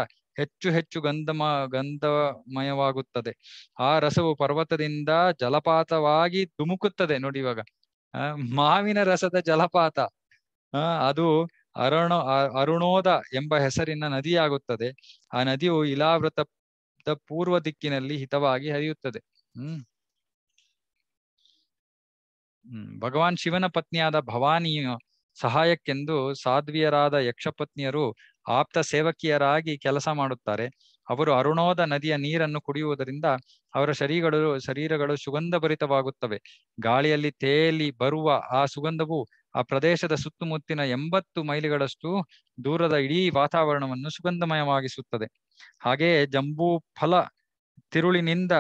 ಹೆಚ್ಚು ಹೆಚ್ಚು ಗಂಧಮ ಗಂಧಮಯವಾಗುತ್ತದೆ ಆ ರಸವು ಪರ್ವತದಿಂದ ಜಲಪಾತವಾಗಿ ಧುಮುಕುತ್ತದೆ ನೋಡಿ ಇವಾಗ ಮಾವಿನ ರಸದ ಜಲಪಾತ ಅದು ಅರುಣ ಅರುಣೋದ ಎಂಬ ಹೆಸರಿನ ನದಿಯಾಗುತ್ತದೆ ಆ ನದಿಯು ಇಲಾವೃತ ಪೂರ್ವ ದಿಕ್ಕಿನಲ್ಲಿ ಹಿತವಾಗಿ ಹರಿಯುತ್ತದೆ ಹ್ಮ್ ಭಗವಾನ್ ಶಿವನ ಪತ್ನಿಯಾದ ಭವಾನಿಯ ಸಹಾಯಕ್ಕೆಂದು ಸಾಧ್ವಿಯರಾದ ಯಕ್ಷಪತ್ನಿಯರು ಆಪ್ತ ಸೇವಕಿಯರಾಗಿ ಕೆಲಸ ಮಾಡುತ್ತಾರೆ ಅವರು ಅರುಣೋದ ನದಿಯ ನೀರನ್ನು ಕುಡಿಯುವುದರಿಂದ ಅವರ ಶರೀರಗಳು ಶರೀರಗಳು ಸುಗಂಧಭರಿತವಾಗುತ್ತವೆ ಗಾಳಿಯಲ್ಲಿ ತೇಲಿ ಬರುವ ಆ ಸುಗಂಧವು ಆ ಪ್ರದೇಶದ ಸುತ್ತಮುತ್ತಿನ ಎಂಬತ್ತು ಮೈಲಿಗಳಷ್ಟು ದೂರದ ಇಡೀ ವಾತಾವರಣವನ್ನು ಸುಗಂಧಮಯವಾಗಿಸುತ್ತದೆ ಹಾಗೆಯೇ ಜಂಬೂ ಫಲ ತಿರುಳಿನಿಂದ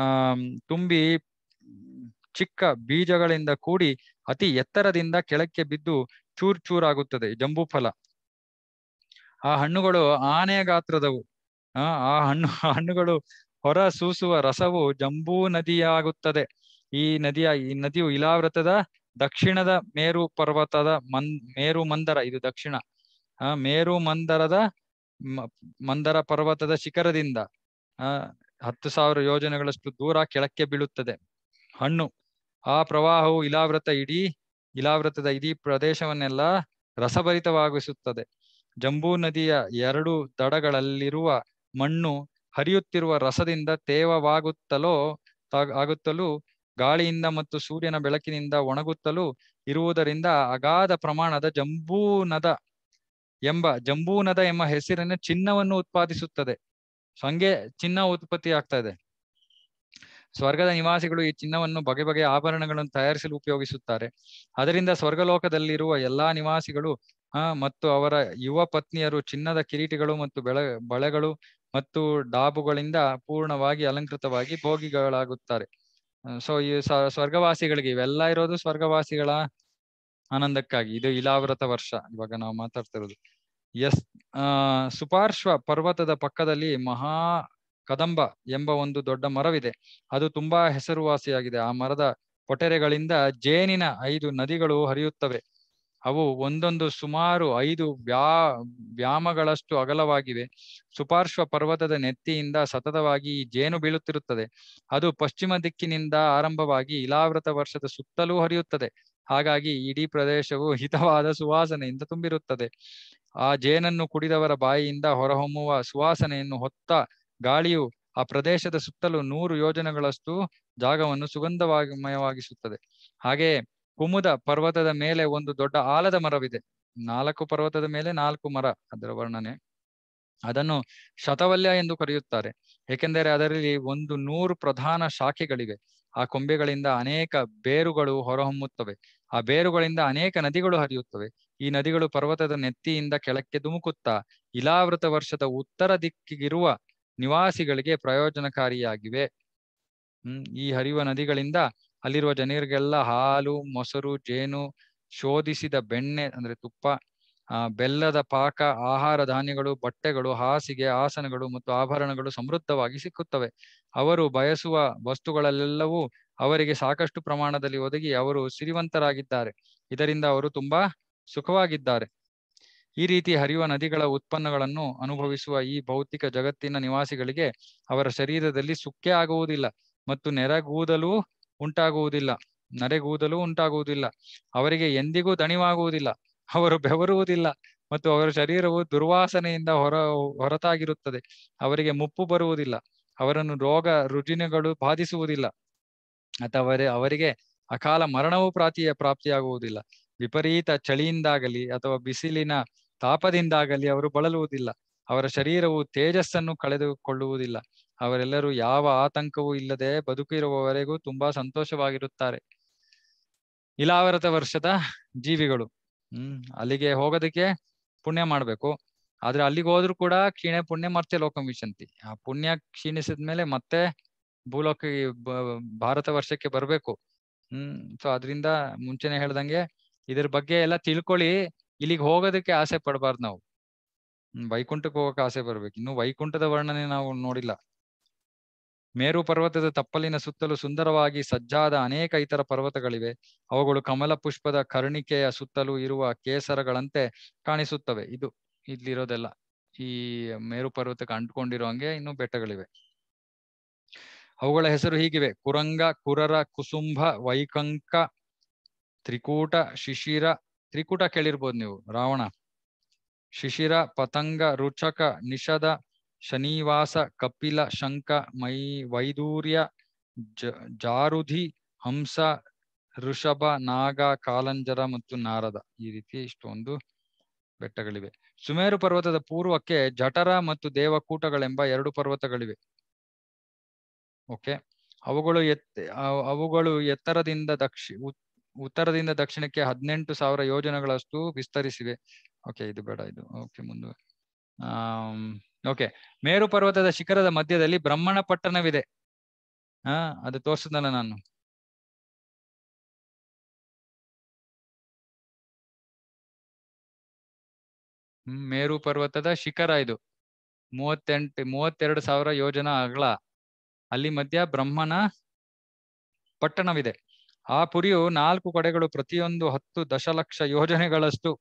ಆ ತುಂಬಿ ಚಿಕ್ಕ ಬೀಜಗಳಿಂದ ಕೂಡಿ ಅತಿ ಎತ್ತರದಿಂದ ಕೆಳಕ್ಕೆ ಬಿದ್ದು ಚೂರ್ ಚೂರಾಗುತ್ತದೆ ಜಂಬೂ ಫಲ ಆ ಹಣ್ಣುಗಳು ಆನೆ ಗಾತ್ರದವು ಆ ಹಣ್ಣು ಹಣ್ಣುಗಳು ಹೊರ ಸೂಸುವ ರಸವು ಜಂಬೂ ನದಿಯಾಗುತ್ತದೆ ಈ ನದಿಯ ಈ ನದಿಯು ಇಲಾವೃತದ ದಕ್ಷಿಣದ ಮೇರು ಪರ್ವತದ ಮನ್ ಮೇರು ಮಂದರ ಇದು ದಕ್ಷಿಣ ಆ ಮೇರು ಮಂದರದ ಮಂದರ ಪರ್ವತದ ಶಿಖರದಿಂದ ಆ ಹತ್ತು ಸಾವಿರ ಯೋಜನೆಗಳಷ್ಟು ದೂರ ಕೆಳಕ್ಕೆ ಬೀಳುತ್ತದೆ ಹಣ್ಣು ಆ ಪ್ರವಾಹವು ಇಲಾವೃತ ಇಡೀ ಇಲಾವೃತದ ಇಡೀ ಪ್ರದೇಶವನ್ನೆಲ್ಲ ರಸಭರಿತವಾಗಿಸುತ್ತದೆ ಜಂಬೂ ನದಿಯ ಎರಡು ದಡಗಳಲ್ಲಿರುವ ಮಣ್ಣು ಹರಿಯುತ್ತಿರುವ ರಸದಿಂದ ತೇವವಾಗುತ್ತಲೋ ಆಗುತ್ತಲೂ ಗಾಳಿಯಿಂದ ಮತ್ತು ಸೂರ್ಯನ ಬೆಳಕಿನಿಂದ ಒಣಗುತ್ತಲೂ ಇರುವುದರಿಂದ ಅಗಾಧ ಪ್ರಮಾಣದ ಜಂಬೂನದ ಎಂಬ ಜಂಬೂನದ ಎಂಬ ಹೆಸರಿನ ಚಿನ್ನವನ್ನು ಉತ್ಪಾದಿಸುತ್ತದೆ ಹಂಗೆ ಚಿನ್ನ ಉತ್ಪತ್ತಿ ಆಗ್ತಾ ಇದೆ ಸ್ವರ್ಗದ ನಿವಾಸಿಗಳು ಈ ಚಿನ್ನವನ್ನು ಬಗೆ ಬಗೆಯ ಆಭರಣಗಳನ್ನು ತಯಾರಿಸಲು ಉಪಯೋಗಿಸುತ್ತಾರೆ ಅದರಿಂದ ಸ್ವರ್ಗಲೋಕದಲ್ಲಿರುವ ಎಲ್ಲಾ ನಿವಾಸಿಗಳು ಆ ಮತ್ತು ಅವರ ಯುವ ಪತ್ನಿಯರು ಚಿನ್ನದ ಕಿರೀಟಗಳು ಮತ್ತು ಬೆಳೆ ಬಳೆಗಳು ಮತ್ತು ಡಾಬುಗಳಿಂದ ಪೂರ್ಣವಾಗಿ ಅಲಂಕೃತವಾಗಿ ಭೋಗಿಗಳಾಗುತ್ತಾರೆ ಸೊ ಈ ಸ್ವರ್ಗವಾಸಿಗಳಿಗೆ ಇವೆಲ್ಲ ಇರೋದು ಸ್ವರ್ಗವಾಸಿಗಳ ಆನಂದಕ್ಕಾಗಿ ಇದು ಇಲಾವ್ರತ ವರ್ಷ ಇವಾಗ ನಾವು ಮಾತಾಡ್ತಿರೋದು ಎಸ್ ಆ ಸುಪಾರ್ಶ್ವ ಪರ್ವತದ ಪಕ್ಕದಲ್ಲಿ ಮಹಾ ಕದಂಬ ಎಂಬ ಒಂದು ದೊಡ್ಡ ಮರವಿದೆ ಅದು ತುಂಬಾ ಹೆಸರುವಾಸಿಯಾಗಿದೆ ಆ ಮರದ ಕೊಟೆರೆಗಳಿಂದ ಜೇನಿನ ಐದು ನದಿಗಳು ಹರಿಯುತ್ತವೆ ಅವು ಒಂದೊಂದು ಸುಮಾರು ಐದು ವ್ಯಾ ವ್ಯಾಮಗಳಷ್ಟು ಅಗಲವಾಗಿವೆ ಸುಪಾರ್ಶ್ವ ಪರ್ವತದ ನೆತ್ತಿಯಿಂದ ಸತತವಾಗಿ ಜೇನು ಬೀಳುತ್ತಿರುತ್ತದೆ ಅದು ಪಶ್ಚಿಮ ದಿಕ್ಕಿನಿಂದ ಆರಂಭವಾಗಿ ಇಲಾವೃತ ವರ್ಷದ ಸುತ್ತಲೂ ಹರಿಯುತ್ತದೆ ಹಾಗಾಗಿ ಇಡೀ ಪ್ರದೇಶವು ಹಿತವಾದ ಸುವಾಸನೆಯಿಂದ ತುಂಬಿರುತ್ತದೆ ಆ ಜೇನನ್ನು ಕುಡಿದವರ ಬಾಯಿಯಿಂದ ಹೊರಹೊಮ್ಮುವ ಸುವಾಸನೆಯನ್ನು ಹೊತ್ತ ಗಾಳಿಯು ಆ ಪ್ರದೇಶದ ಸುತ್ತಲೂ ನೂರು ಯೋಜನೆಗಳಷ್ಟು ಜಾಗವನ್ನು ಮಯವಾಗಿಸುತ್ತದೆ ಹಾಗೆಯೇ ಕುಮುದ ಪರ್ವತದ ಮೇಲೆ ಒಂದು ದೊಡ್ಡ ಆಲದ ಮರವಿದೆ ನಾಲ್ಕು ಪರ್ವತದ ಮೇಲೆ ನಾಲ್ಕು ಮರ ಅದರ ವರ್ಣನೆ ಅದನ್ನು ಶತವಲ್ಯ ಎಂದು ಕರೆಯುತ್ತಾರೆ ಏಕೆಂದರೆ ಅದರಲ್ಲಿ ಒಂದು ನೂರು ಪ್ರಧಾನ ಶಾಖೆಗಳಿವೆ ಆ ಕೊಂಬೆಗಳಿಂದ ಅನೇಕ ಬೇರುಗಳು ಹೊರಹೊಮ್ಮುತ್ತವೆ ಆ ಬೇರುಗಳಿಂದ ಅನೇಕ ನದಿಗಳು ಹರಿಯುತ್ತವೆ ಈ ನದಿಗಳು ಪರ್ವತದ ನೆತ್ತಿಯಿಂದ ಕೆಳಕ್ಕೆ ಧುಮುಕುತ್ತಾ ಇಲಾವೃತ ವರ್ಷದ ಉತ್ತರ ದಿಕ್ಕಿಗಿರುವ ನಿವಾಸಿಗಳಿಗೆ ಪ್ರಯೋಜನಕಾರಿಯಾಗಿವೆ ಹ್ಮ್ ಈ ಹರಿಯುವ ನದಿಗಳಿಂದ ಅಲ್ಲಿರುವ ಜನರಿಗೆಲ್ಲ ಹಾಲು ಮೊಸರು ಜೇನು ಶೋಧಿಸಿದ ಬೆಣ್ಣೆ ಅಂದ್ರೆ ತುಪ್ಪ ಬೆಲ್ಲದ ಪಾಕ ಆಹಾರ ಧಾನ್ಯಗಳು ಬಟ್ಟೆಗಳು ಹಾಸಿಗೆ ಆಸನಗಳು ಮತ್ತು ಆಭರಣಗಳು ಸಮೃದ್ಧವಾಗಿ ಸಿಕ್ಕುತ್ತವೆ ಅವರು ಬಯಸುವ ವಸ್ತುಗಳಲ್ಲೆಲ್ಲವೂ ಅವರಿಗೆ ಸಾಕಷ್ಟು ಪ್ರಮಾಣದಲ್ಲಿ ಒದಗಿ ಅವರು ಸಿರಿವಂತರಾಗಿದ್ದಾರೆ ಇದರಿಂದ ಅವರು ತುಂಬಾ ಸುಖವಾಗಿದ್ದಾರೆ ಈ ರೀತಿ ಹರಿಯುವ ನದಿಗಳ ಉತ್ಪನ್ನಗಳನ್ನು ಅನುಭವಿಸುವ ಈ ಭೌತಿಕ ಜಗತ್ತಿನ ನಿವಾಸಿಗಳಿಗೆ ಅವರ ಶರೀರದಲ್ಲಿ ಸುಕ್ಕೆ ಆಗುವುದಿಲ್ಲ ಮತ್ತು ನೆರಗೂದಲೂ ಉಂಟಾಗುವುದಿಲ್ಲ ನರೆಗೂದಲು ಉಂಟಾಗುವುದಿಲ್ಲ ಅವರಿಗೆ ಎಂದಿಗೂ ದಣಿವಾಗುವುದಿಲ್ಲ ಅವರು ಬೆವರುವುದಿಲ್ಲ ಮತ್ತು ಅವರ ಶರೀರವು ದುರ್ವಾಸನೆಯಿಂದ ಹೊರ ಹೊರತಾಗಿರುತ್ತದೆ ಅವರಿಗೆ ಮುಪ್ಪು ಬರುವುದಿಲ್ಲ ಅವರನ್ನು ರೋಗ ರುಜಿನಗಳು ಬಾಧಿಸುವುದಿಲ್ಲ ಅಥವಾ ಅವರಿಗೆ ಅಕಾಲ ಮರಣವೂ ಪ್ರಾತಿಯ ಪ್ರಾಪ್ತಿಯಾಗುವುದಿಲ್ಲ ವಿಪರೀತ ಚಳಿಯಿಂದಾಗಲಿ ಅಥವಾ ಬಿಸಿಲಿನ ತಾಪದಿಂದಾಗಲಿ ಅವರು ಬಳಲುವುದಿಲ್ಲ ಅವರ ಶರೀರವು ತೇಜಸ್ಸನ್ನು ಕಳೆದುಕೊಳ್ಳುವುದಿಲ್ಲ ಅವರೆಲ್ಲರೂ ಯಾವ ಆತಂಕವೂ ಇಲ್ಲದೆ ಬದುಕಿರುವವರೆಗೂ ತುಂಬಾ ಸಂತೋಷವಾಗಿರುತ್ತಾರೆ ಇಲಾವರತ ವರ್ಷದ ಜೀವಿಗಳು ಹ್ಮ್ ಅಲ್ಲಿಗೆ ಹೋಗೋದಕ್ಕೆ ಪುಣ್ಯ ಮಾಡ್ಬೇಕು ಆದ್ರೆ ಅಲ್ಲಿಗೆ ಹೋದ್ರು ಕೂಡ ಕ್ಷೀಣೆ ಪುಣ್ಯ ಮತ್ತೆ ಲೋಕಂ ವಿಶಂತಿ ಆ ಪುಣ್ಯ ಕ್ಷೀಣಿಸಿದ್ಮೇಲೆ ಮತ್ತೆ ಭೂಲೋಕ ಭಾರತ ವರ್ಷಕ್ಕೆ ಬರ್ಬೇಕು ಹ್ಮ್ ಸೊ ಅದರಿಂದ ಮುಂಚೆನೆ ಹೇಳ್ದಂಗೆ ಇದ್ರ ಬಗ್ಗೆ ಎಲ್ಲ ತಿಳ್ಕೊಳ್ಳಿ ಇಲ್ಲಿಗೆ ಹೋಗೋದಕ್ಕೆ ಆಸೆ ಪಡಬಾರ್ದು ನಾವು ವೈಕುಂಠಕ್ಕೆ ಹೋಗಕ್ಕೆ ಆಸೆ ಬರ್ಬೇಕು ಇನ್ನು ವೈಕುಂಠದ ವರ್ಣನೆ ನಾವು ನೋಡಿಲ್ಲ ಮೇರು ಪರ್ವತದ ತಪ್ಪಲಿನ ಸುತ್ತಲೂ ಸುಂದರವಾಗಿ ಸಜ್ಜಾದ ಅನೇಕ ಇತರ ಪರ್ವತಗಳಿವೆ ಅವುಗಳು ಕಮಲ ಪುಷ್ಪದ ಕರ್ಣಿಕೆಯ ಸುತ್ತಲೂ ಇರುವ ಕೇಸರಗಳಂತೆ ಕಾಣಿಸುತ್ತವೆ ಇದು ಇಲ್ಲಿರೋದೆಲ್ಲ ಈ ಮೇರು ಪರ್ವತಕ್ಕೆ ಅಂಟ್ಕೊಂಡಿರೋ ಹಂಗೆ ಇನ್ನು ಬೆಟ್ಟಗಳಿವೆ ಅವುಗಳ ಹೆಸರು ಹೀಗಿವೆ ಕುರಂಗ ಕುರರ ಕುಸುಂಭ ವೈಕಂಕ ತ್ರಿಕೂಟ ಶಿಶಿರ ತ್ರಿಕೂಟ ಕೇಳಿರ್ಬೋದು ನೀವು ರಾವಣ ಶಿಶಿರ ಪತಂಗ ರುಚಕ ನಿಷದ ಶನಿವಾಸ ಕಪಿಲ ಶಂಕ ಮೈ ವೈದೂರ್ಯ ಜ ಜಾರುಧಿ ಹಂಸ ಋಷಭ ನಾಗ ಕಾಲಂಜರ ಮತ್ತು ನಾರದ ಈ ರೀತಿ ಇಷ್ಟೊಂದು ಬೆಟ್ಟಗಳಿವೆ ಸುಮೇರು ಪರ್ವತದ ಪೂರ್ವಕ್ಕೆ ಜಠರ ಮತ್ತು ದೇವಕೂಟಗಳೆಂಬ ಎರಡು ಪರ್ವತಗಳಿವೆ ಓಕೆ ಅವುಗಳು ಎತ್ ಅವುಗಳು ಎತ್ತರದಿಂದ ದಕ್ಷಿ ಉತ್ತರದಿಂದ ದಕ್ಷಿಣಕ್ಕೆ ಹದಿನೆಂಟು ಸಾವಿರ ಯೋಜನೆಗಳಷ್ಟು ವಿಸ್ತರಿಸಿವೆ ಓಕೆ ಇದು ಬೇಡ ಇದು ಓಕೆ ಮುಂದೆ ಓಕೆ ಮೇರು ಪರ್ವತದ ಶಿಖರದ ಮಧ್ಯದಲ್ಲಿ ಬ್ರಹ್ಮಣ ಪಟ್ಟಣವಿದೆ ಹಾ ಅದು ತೋರ್ಸದಲ್ಲ ನಾನು ಮೇರು ಪರ್ವತದ ಶಿಖರ ಇದು ಮೂವತ್ತೆಂಟು ಮೂವತ್ತೆರಡು ಸಾವಿರ ಯೋಜನಾ ಅಗಲ ಅಲ್ಲಿ ಮಧ್ಯ ಬ್ರಹ್ಮನ ಪಟ್ಟಣವಿದೆ ಆ ಪುರಿಯು ನಾಲ್ಕು ಕಡೆಗಳು ಪ್ರತಿಯೊಂದು ಹತ್ತು ದಶಲಕ್ಷ ಯೋಜನೆಗಳಷ್ಟು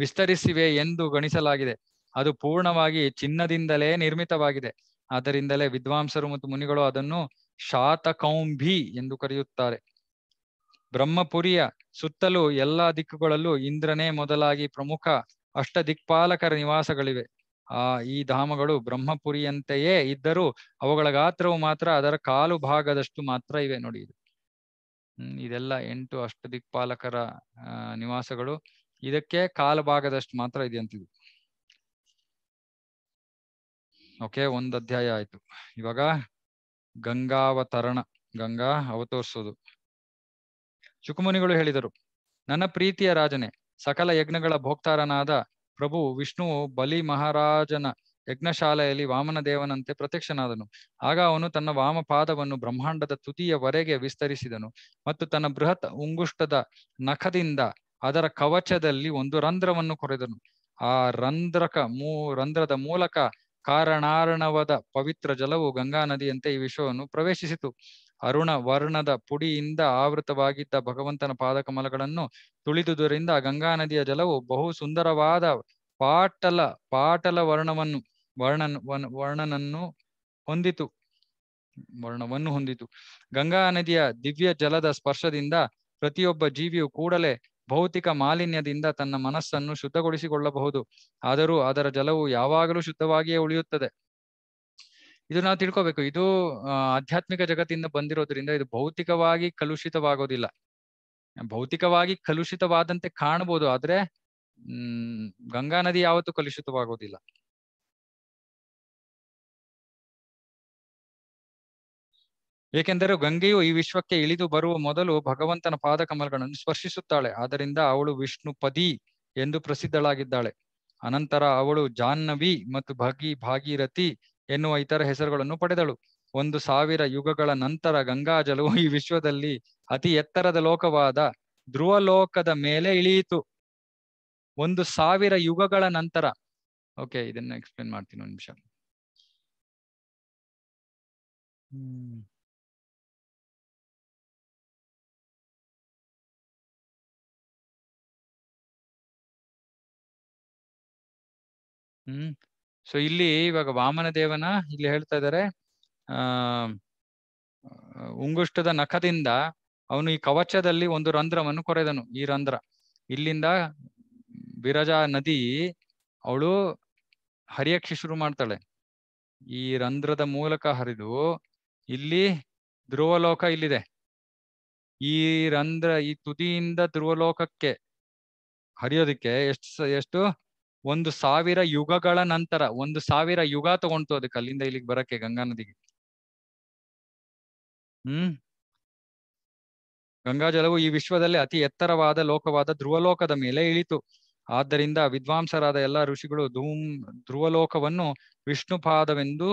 ವಿಸ್ತರಿಸಿವೆ ಎಂದು ಗಣಿಸಲಾಗಿದೆ ಅದು ಪೂರ್ಣವಾಗಿ ಚಿನ್ನದಿಂದಲೇ ನಿರ್ಮಿತವಾಗಿದೆ ಆದ್ದರಿಂದಲೇ ವಿದ್ವಾಂಸರು ಮತ್ತು ಮುನಿಗಳು ಅದನ್ನು ಶಾತಕೌಂಭಿ ಎಂದು ಕರೆಯುತ್ತಾರೆ ಬ್ರಹ್ಮಪುರಿಯ ಸುತ್ತಲೂ ಎಲ್ಲಾ ದಿಕ್ಕುಗಳಲ್ಲೂ ಇಂದ್ರನೇ ಮೊದಲಾಗಿ ಪ್ರಮುಖ ಅಷ್ಟ ದಿಕ್ಪಾಲಕರ ನಿವಾಸಗಳಿವೆ ಆ ಈ ಧಾಮಗಳು ಬ್ರಹ್ಮಪುರಿಯಂತೆಯೇ ಇದ್ದರೂ ಅವುಗಳ ಗಾತ್ರವು ಮಾತ್ರ ಅದರ ಕಾಲು ಭಾಗದಷ್ಟು ಮಾತ್ರ ಇವೆ ನೋಡಿ ಇದು ಇದೆಲ್ಲ ಎಂಟು ಅಷ್ಟ ದಿಕ್ಪಾಲಕರ ನಿವಾಸಗಳು ಇದಕ್ಕೆ ಕಾಲು ಭಾಗದಷ್ಟು ಮಾತ್ರ ಇದೆ ಓಕೆ ಒಂದು ಅಧ್ಯಾಯ ಆಯ್ತು ಇವಾಗ ಗಂಗಾವತರಣ ಗಂಗಾ ಅವತರಿಸೋದು ಶುಕುಮುನಿಗಳು ಹೇಳಿದರು ನನ್ನ ಪ್ರೀತಿಯ ರಾಜನೇ ಸಕಲ ಯಜ್ಞಗಳ ಭೋಕ್ತಾರನಾದ ಪ್ರಭು ವಿಷ್ಣು ಬಲಿ ಮಹಾರಾಜನ ಯಜ್ಞಶಾಲೆಯಲ್ಲಿ ವಾಮನ ದೇವನಂತೆ ಪ್ರತ್ಯಕ್ಷನಾದನು ಆಗ ಅವನು ತನ್ನ ವಾಮಪಾದವನ್ನು ಬ್ರಹ್ಮಾಂಡದ ವರೆಗೆ ವಿಸ್ತರಿಸಿದನು ಮತ್ತು ತನ್ನ ಬೃಹತ್ ಉಂಗುಷ್ಟದ ನಖದಿಂದ ಅದರ ಕವಚದಲ್ಲಿ ಒಂದು ರಂಧ್ರವನ್ನು ಕೊರೆದನು ಆ ರಂಧ್ರಕ ಮೂ ರಂಧ್ರದ ಮೂಲಕ ಕಾರಣಾರಣವದ ಪವಿತ್ರ ಜಲವು ಗಂಗಾ ನದಿಯಂತೆ ಈ ವಿಶ್ವವನ್ನು ಪ್ರವೇಶಿಸಿತು ಅರುಣ ವರ್ಣದ ಪುಡಿಯಿಂದ ಆವೃತವಾಗಿದ್ದ ಭಗವಂತನ ಪಾದಕಮಲಗಳನ್ನು ತುಳಿದುದರಿಂದ ಗಂಗಾ ನದಿಯ ಜಲವು ಬಹು ಸುಂದರವಾದ ಪಾಟಲ ಪಾಟಲ ವರ್ಣವನ್ನು ವರ್ಣನ್ ವರ್ಣನನ್ನು ಹೊಂದಿತು ವರ್ಣವನ್ನು ಹೊಂದಿತು ಗಂಗಾ ನದಿಯ ದಿವ್ಯ ಜಲದ ಸ್ಪರ್ಶದಿಂದ ಪ್ರತಿಯೊಬ್ಬ ಜೀವಿಯು ಕೂಡಲೇ ಭೌತಿಕ ಮಾಲಿನ್ಯದಿಂದ ತನ್ನ ಮನಸ್ಸನ್ನು ಶುದ್ಧಗೊಳಿಸಿಕೊಳ್ಳಬಹುದು ಆದರೂ ಅದರ ಜಲವು ಯಾವಾಗಲೂ ಶುದ್ಧವಾಗಿಯೇ ಉಳಿಯುತ್ತದೆ ಇದು ನಾವು ತಿಳ್ಕೋಬೇಕು ಇದು ಆಧ್ಯಾತ್ಮಿಕ ಜಗತ್ತಿಂದ ಬಂದಿರೋದ್ರಿಂದ ಇದು ಭೌತಿಕವಾಗಿ ಕಲುಷಿತವಾಗೋದಿಲ್ಲ ಭೌತಿಕವಾಗಿ ಕಲುಷಿತವಾದಂತೆ ಕಾಣಬಹುದು ಆದ್ರೆ ಹ್ಮ್ ಗಂಗಾ ನದಿ ಯಾವತ್ತೂ ಕಲುಷಿತವಾಗೋದಿಲ್ಲ ಏಕೆಂದರೆ ಗಂಗೆಯು ಈ ವಿಶ್ವಕ್ಕೆ ಇಳಿದು ಬರುವ ಮೊದಲು ಭಗವಂತನ ಪಾದ ಕಮಲಗಳನ್ನು ಸ್ಪರ್ಶಿಸುತ್ತಾಳೆ ಆದ್ದರಿಂದ ಅವಳು ವಿಷ್ಣು ಪದಿ ಎಂದು ಪ್ರಸಿದ್ಧಳಾಗಿದ್ದಾಳೆ ಅನಂತರ ಅವಳು ಜಾಹ್ನವಿ ಮತ್ತು ಭಗಿ ಭಾಗೀರಥಿ ಎನ್ನುವ ಇತರ ಹೆಸರುಗಳನ್ನು ಪಡೆದಳು ಒಂದು ಸಾವಿರ ಯುಗಗಳ ನಂತರ ಗಂಗಾಜಲವು ಈ ವಿಶ್ವದಲ್ಲಿ ಅತಿ ಎತ್ತರದ ಲೋಕವಾದ ಧ್ರುವ ಲೋಕದ ಮೇಲೆ ಇಳಿಯಿತು ಒಂದು ಸಾವಿರ ಯುಗಗಳ ನಂತರ ಓಕೆ ಇದನ್ನ ಎಕ್ಸ್ಪ್ಲೇನ್ ಮಾಡ್ತೀನಿ ಒಂದು ನಿಮಿಷ ಹ್ಮ್ ಸೊ ಇಲ್ಲಿ ಇವಾಗ ವಾಮನ ದೇವನ ಇಲ್ಲಿ ಹೇಳ್ತಾ ಇದ್ದಾರೆ ಆ ಉಂಗುಷ್ಟದ ನಖದಿಂದ ಅವನು ಈ ಕವಚದಲ್ಲಿ ಒಂದು ರಂಧ್ರವನ್ನು ಕೊರೆದನು ಈ ರಂಧ್ರ ಇಲ್ಲಿಂದ ಬಿರಜಾ ನದಿ ಅವಳು ಹರಿಯಕ್ಕೆ ಶುರು ಮಾಡ್ತಾಳೆ ಈ ರಂಧ್ರದ ಮೂಲಕ ಹರಿದು ಇಲ್ಲಿ ಧ್ರುವಲೋಕ ಇಲ್ಲಿದೆ ಈ ರಂಧ್ರ ಈ ತುದಿಯಿಂದ ಧ್ರುವಲೋಕಕ್ಕೆ ಹರಿಯೋದಿಕ್ಕೆ ಎಷ್ಟು ಎಷ್ಟು ಒಂದು ಸಾವಿರ ಯುಗಗಳ ನಂತರ ಒಂದು ಸಾವಿರ ಯುಗ ತಗೊಂತು ಅದಕ್ಕೆ ಅಲ್ಲಿಂದ ಇಲ್ಲಿಗೆ ಬರಕ್ಕೆ ಗಂಗಾ ನದಿಗೆ ಹ್ಮ್ ಗಂಗಾಜಲವು ಈ ವಿಶ್ವದಲ್ಲಿ ಅತಿ ಎತ್ತರವಾದ ಲೋಕವಾದ ಧ್ರುವಲೋಕದ ಮೇಲೆ ಇಳಿತು ಆದ್ದರಿಂದ ವಿದ್ವಾಂಸರಾದ ಎಲ್ಲಾ ಋಷಿಗಳು ಧೂಮ್ ಧ್ರುವಲೋಕವನ್ನು ವಿಷ್ಣು ಪಾದವೆಂದು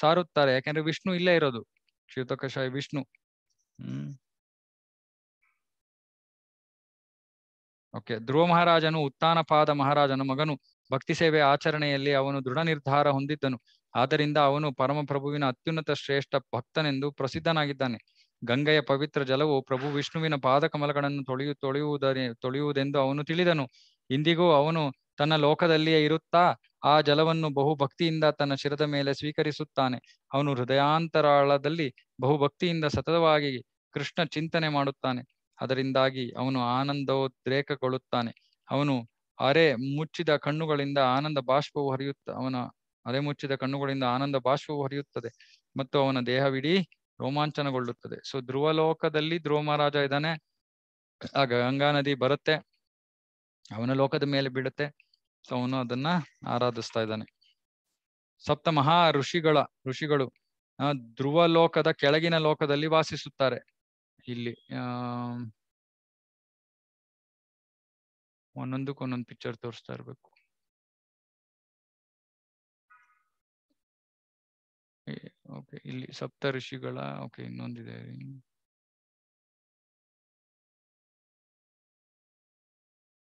ಸಾರುತ್ತಾರೆ ಯಾಕೆಂದ್ರೆ ವಿಷ್ಣು ಇಲ್ಲೇ ಇರೋದು ಶ್ರೀತಕಷಾಯ ವಿಷ್ಣು ಹ್ಮ್ ಓಕೆ ಧ್ರುವ ಮಹಾರಾಜನು ಉತ್ತಾನಪಾದ ಮಹಾರಾಜನ ಮಗನು ಭಕ್ತಿ ಸೇವೆ ಆಚರಣೆಯಲ್ಲಿ ಅವನು ದೃಢ ನಿರ್ಧಾರ ಹೊಂದಿದ್ದನು ಆದ್ದರಿಂದ ಅವನು ಪರಮಪ್ರಭುವಿನ ಅತ್ಯುನ್ನತ ಶ್ರೇಷ್ಠ ಭಕ್ತನೆಂದು ಪ್ರಸಿದ್ಧನಾಗಿದ್ದಾನೆ ಗಂಗೆಯ ಪವಿತ್ರ ಜಲವು ಪ್ರಭು ವಿಷ್ಣುವಿನ ಪಾದಕಮಲಗಳನ್ನು ತೊಳೆಯು ತೊಳೆಯುವುದರ ತೊಳೆಯುವುದೆಂದು ಅವನು ತಿಳಿದನು ಇಂದಿಗೂ ಅವನು ತನ್ನ ಲೋಕದಲ್ಲಿಯೇ ಇರುತ್ತಾ ಆ ಜಲವನ್ನು ಬಹುಭಕ್ತಿಯಿಂದ ತನ್ನ ಶಿರದ ಮೇಲೆ ಸ್ವೀಕರಿಸುತ್ತಾನೆ ಅವನು ಹೃದಯಾಂತರಾಳದಲ್ಲಿ ಬಹುಭಕ್ತಿಯಿಂದ ಸತತವಾಗಿ ಕೃಷ್ಣ ಚಿಂತನೆ ಮಾಡುತ್ತಾನೆ ಅದರಿಂದಾಗಿ ಅವನು ಆನಂದೋದ್ರೇಕಗೊಳ್ಳುತ್ತಾನೆ ಅವನು ಅರೆ ಮುಚ್ಚಿದ ಕಣ್ಣುಗಳಿಂದ ಆನಂದ ಬಾಷ್ಪವು ಹರಿಯುತ್ತ ಅವನ ಅರೆ ಮುಚ್ಚಿದ ಕಣ್ಣುಗಳಿಂದ ಆನಂದ ಬಾಷ್ಪವು ಹರಿಯುತ್ತದೆ ಮತ್ತು ಅವನ ದೇಹವಿಡೀ ರೋಮಾಂಚನಗೊಳ್ಳುತ್ತದೆ ಸೊ ಧ್ರುವಲೋಕದಲ್ಲಿ ಧ್ರುವ ಮಹಾರಾಜ ಇದ್ದಾನೆ ಆ ಗಂಗಾ ನದಿ ಬರುತ್ತೆ ಅವನ ಲೋಕದ ಮೇಲೆ ಬಿಡುತ್ತೆ ಸೊ ಅವನು ಅದನ್ನ ಆರಾಧಿಸ್ತಾ ಇದ್ದಾನೆ ಸಪ್ತ ಮಹಾ ಋಷಿಗಳ ಋಷಿಗಳು ಧ್ರುವ ಲೋಕದ ಕೆಳಗಿನ ಲೋಕದಲ್ಲಿ ವಾಸಿಸುತ್ತಾರೆ ಇಲ್ಲಿ ಆ ಒಂದೊಂದಕ್ಕೆ ಒಂದೊಂದು ಪಿಕ್ಚರ್ ತೋರಿಸ್ತಾ ಇರಬೇಕು ಓಕೆ ಇಲ್ಲಿ ಸಪ್ತ ಋಷಿಗಳ ಓಕೆ ಇನ್ನೊಂದಿದೆ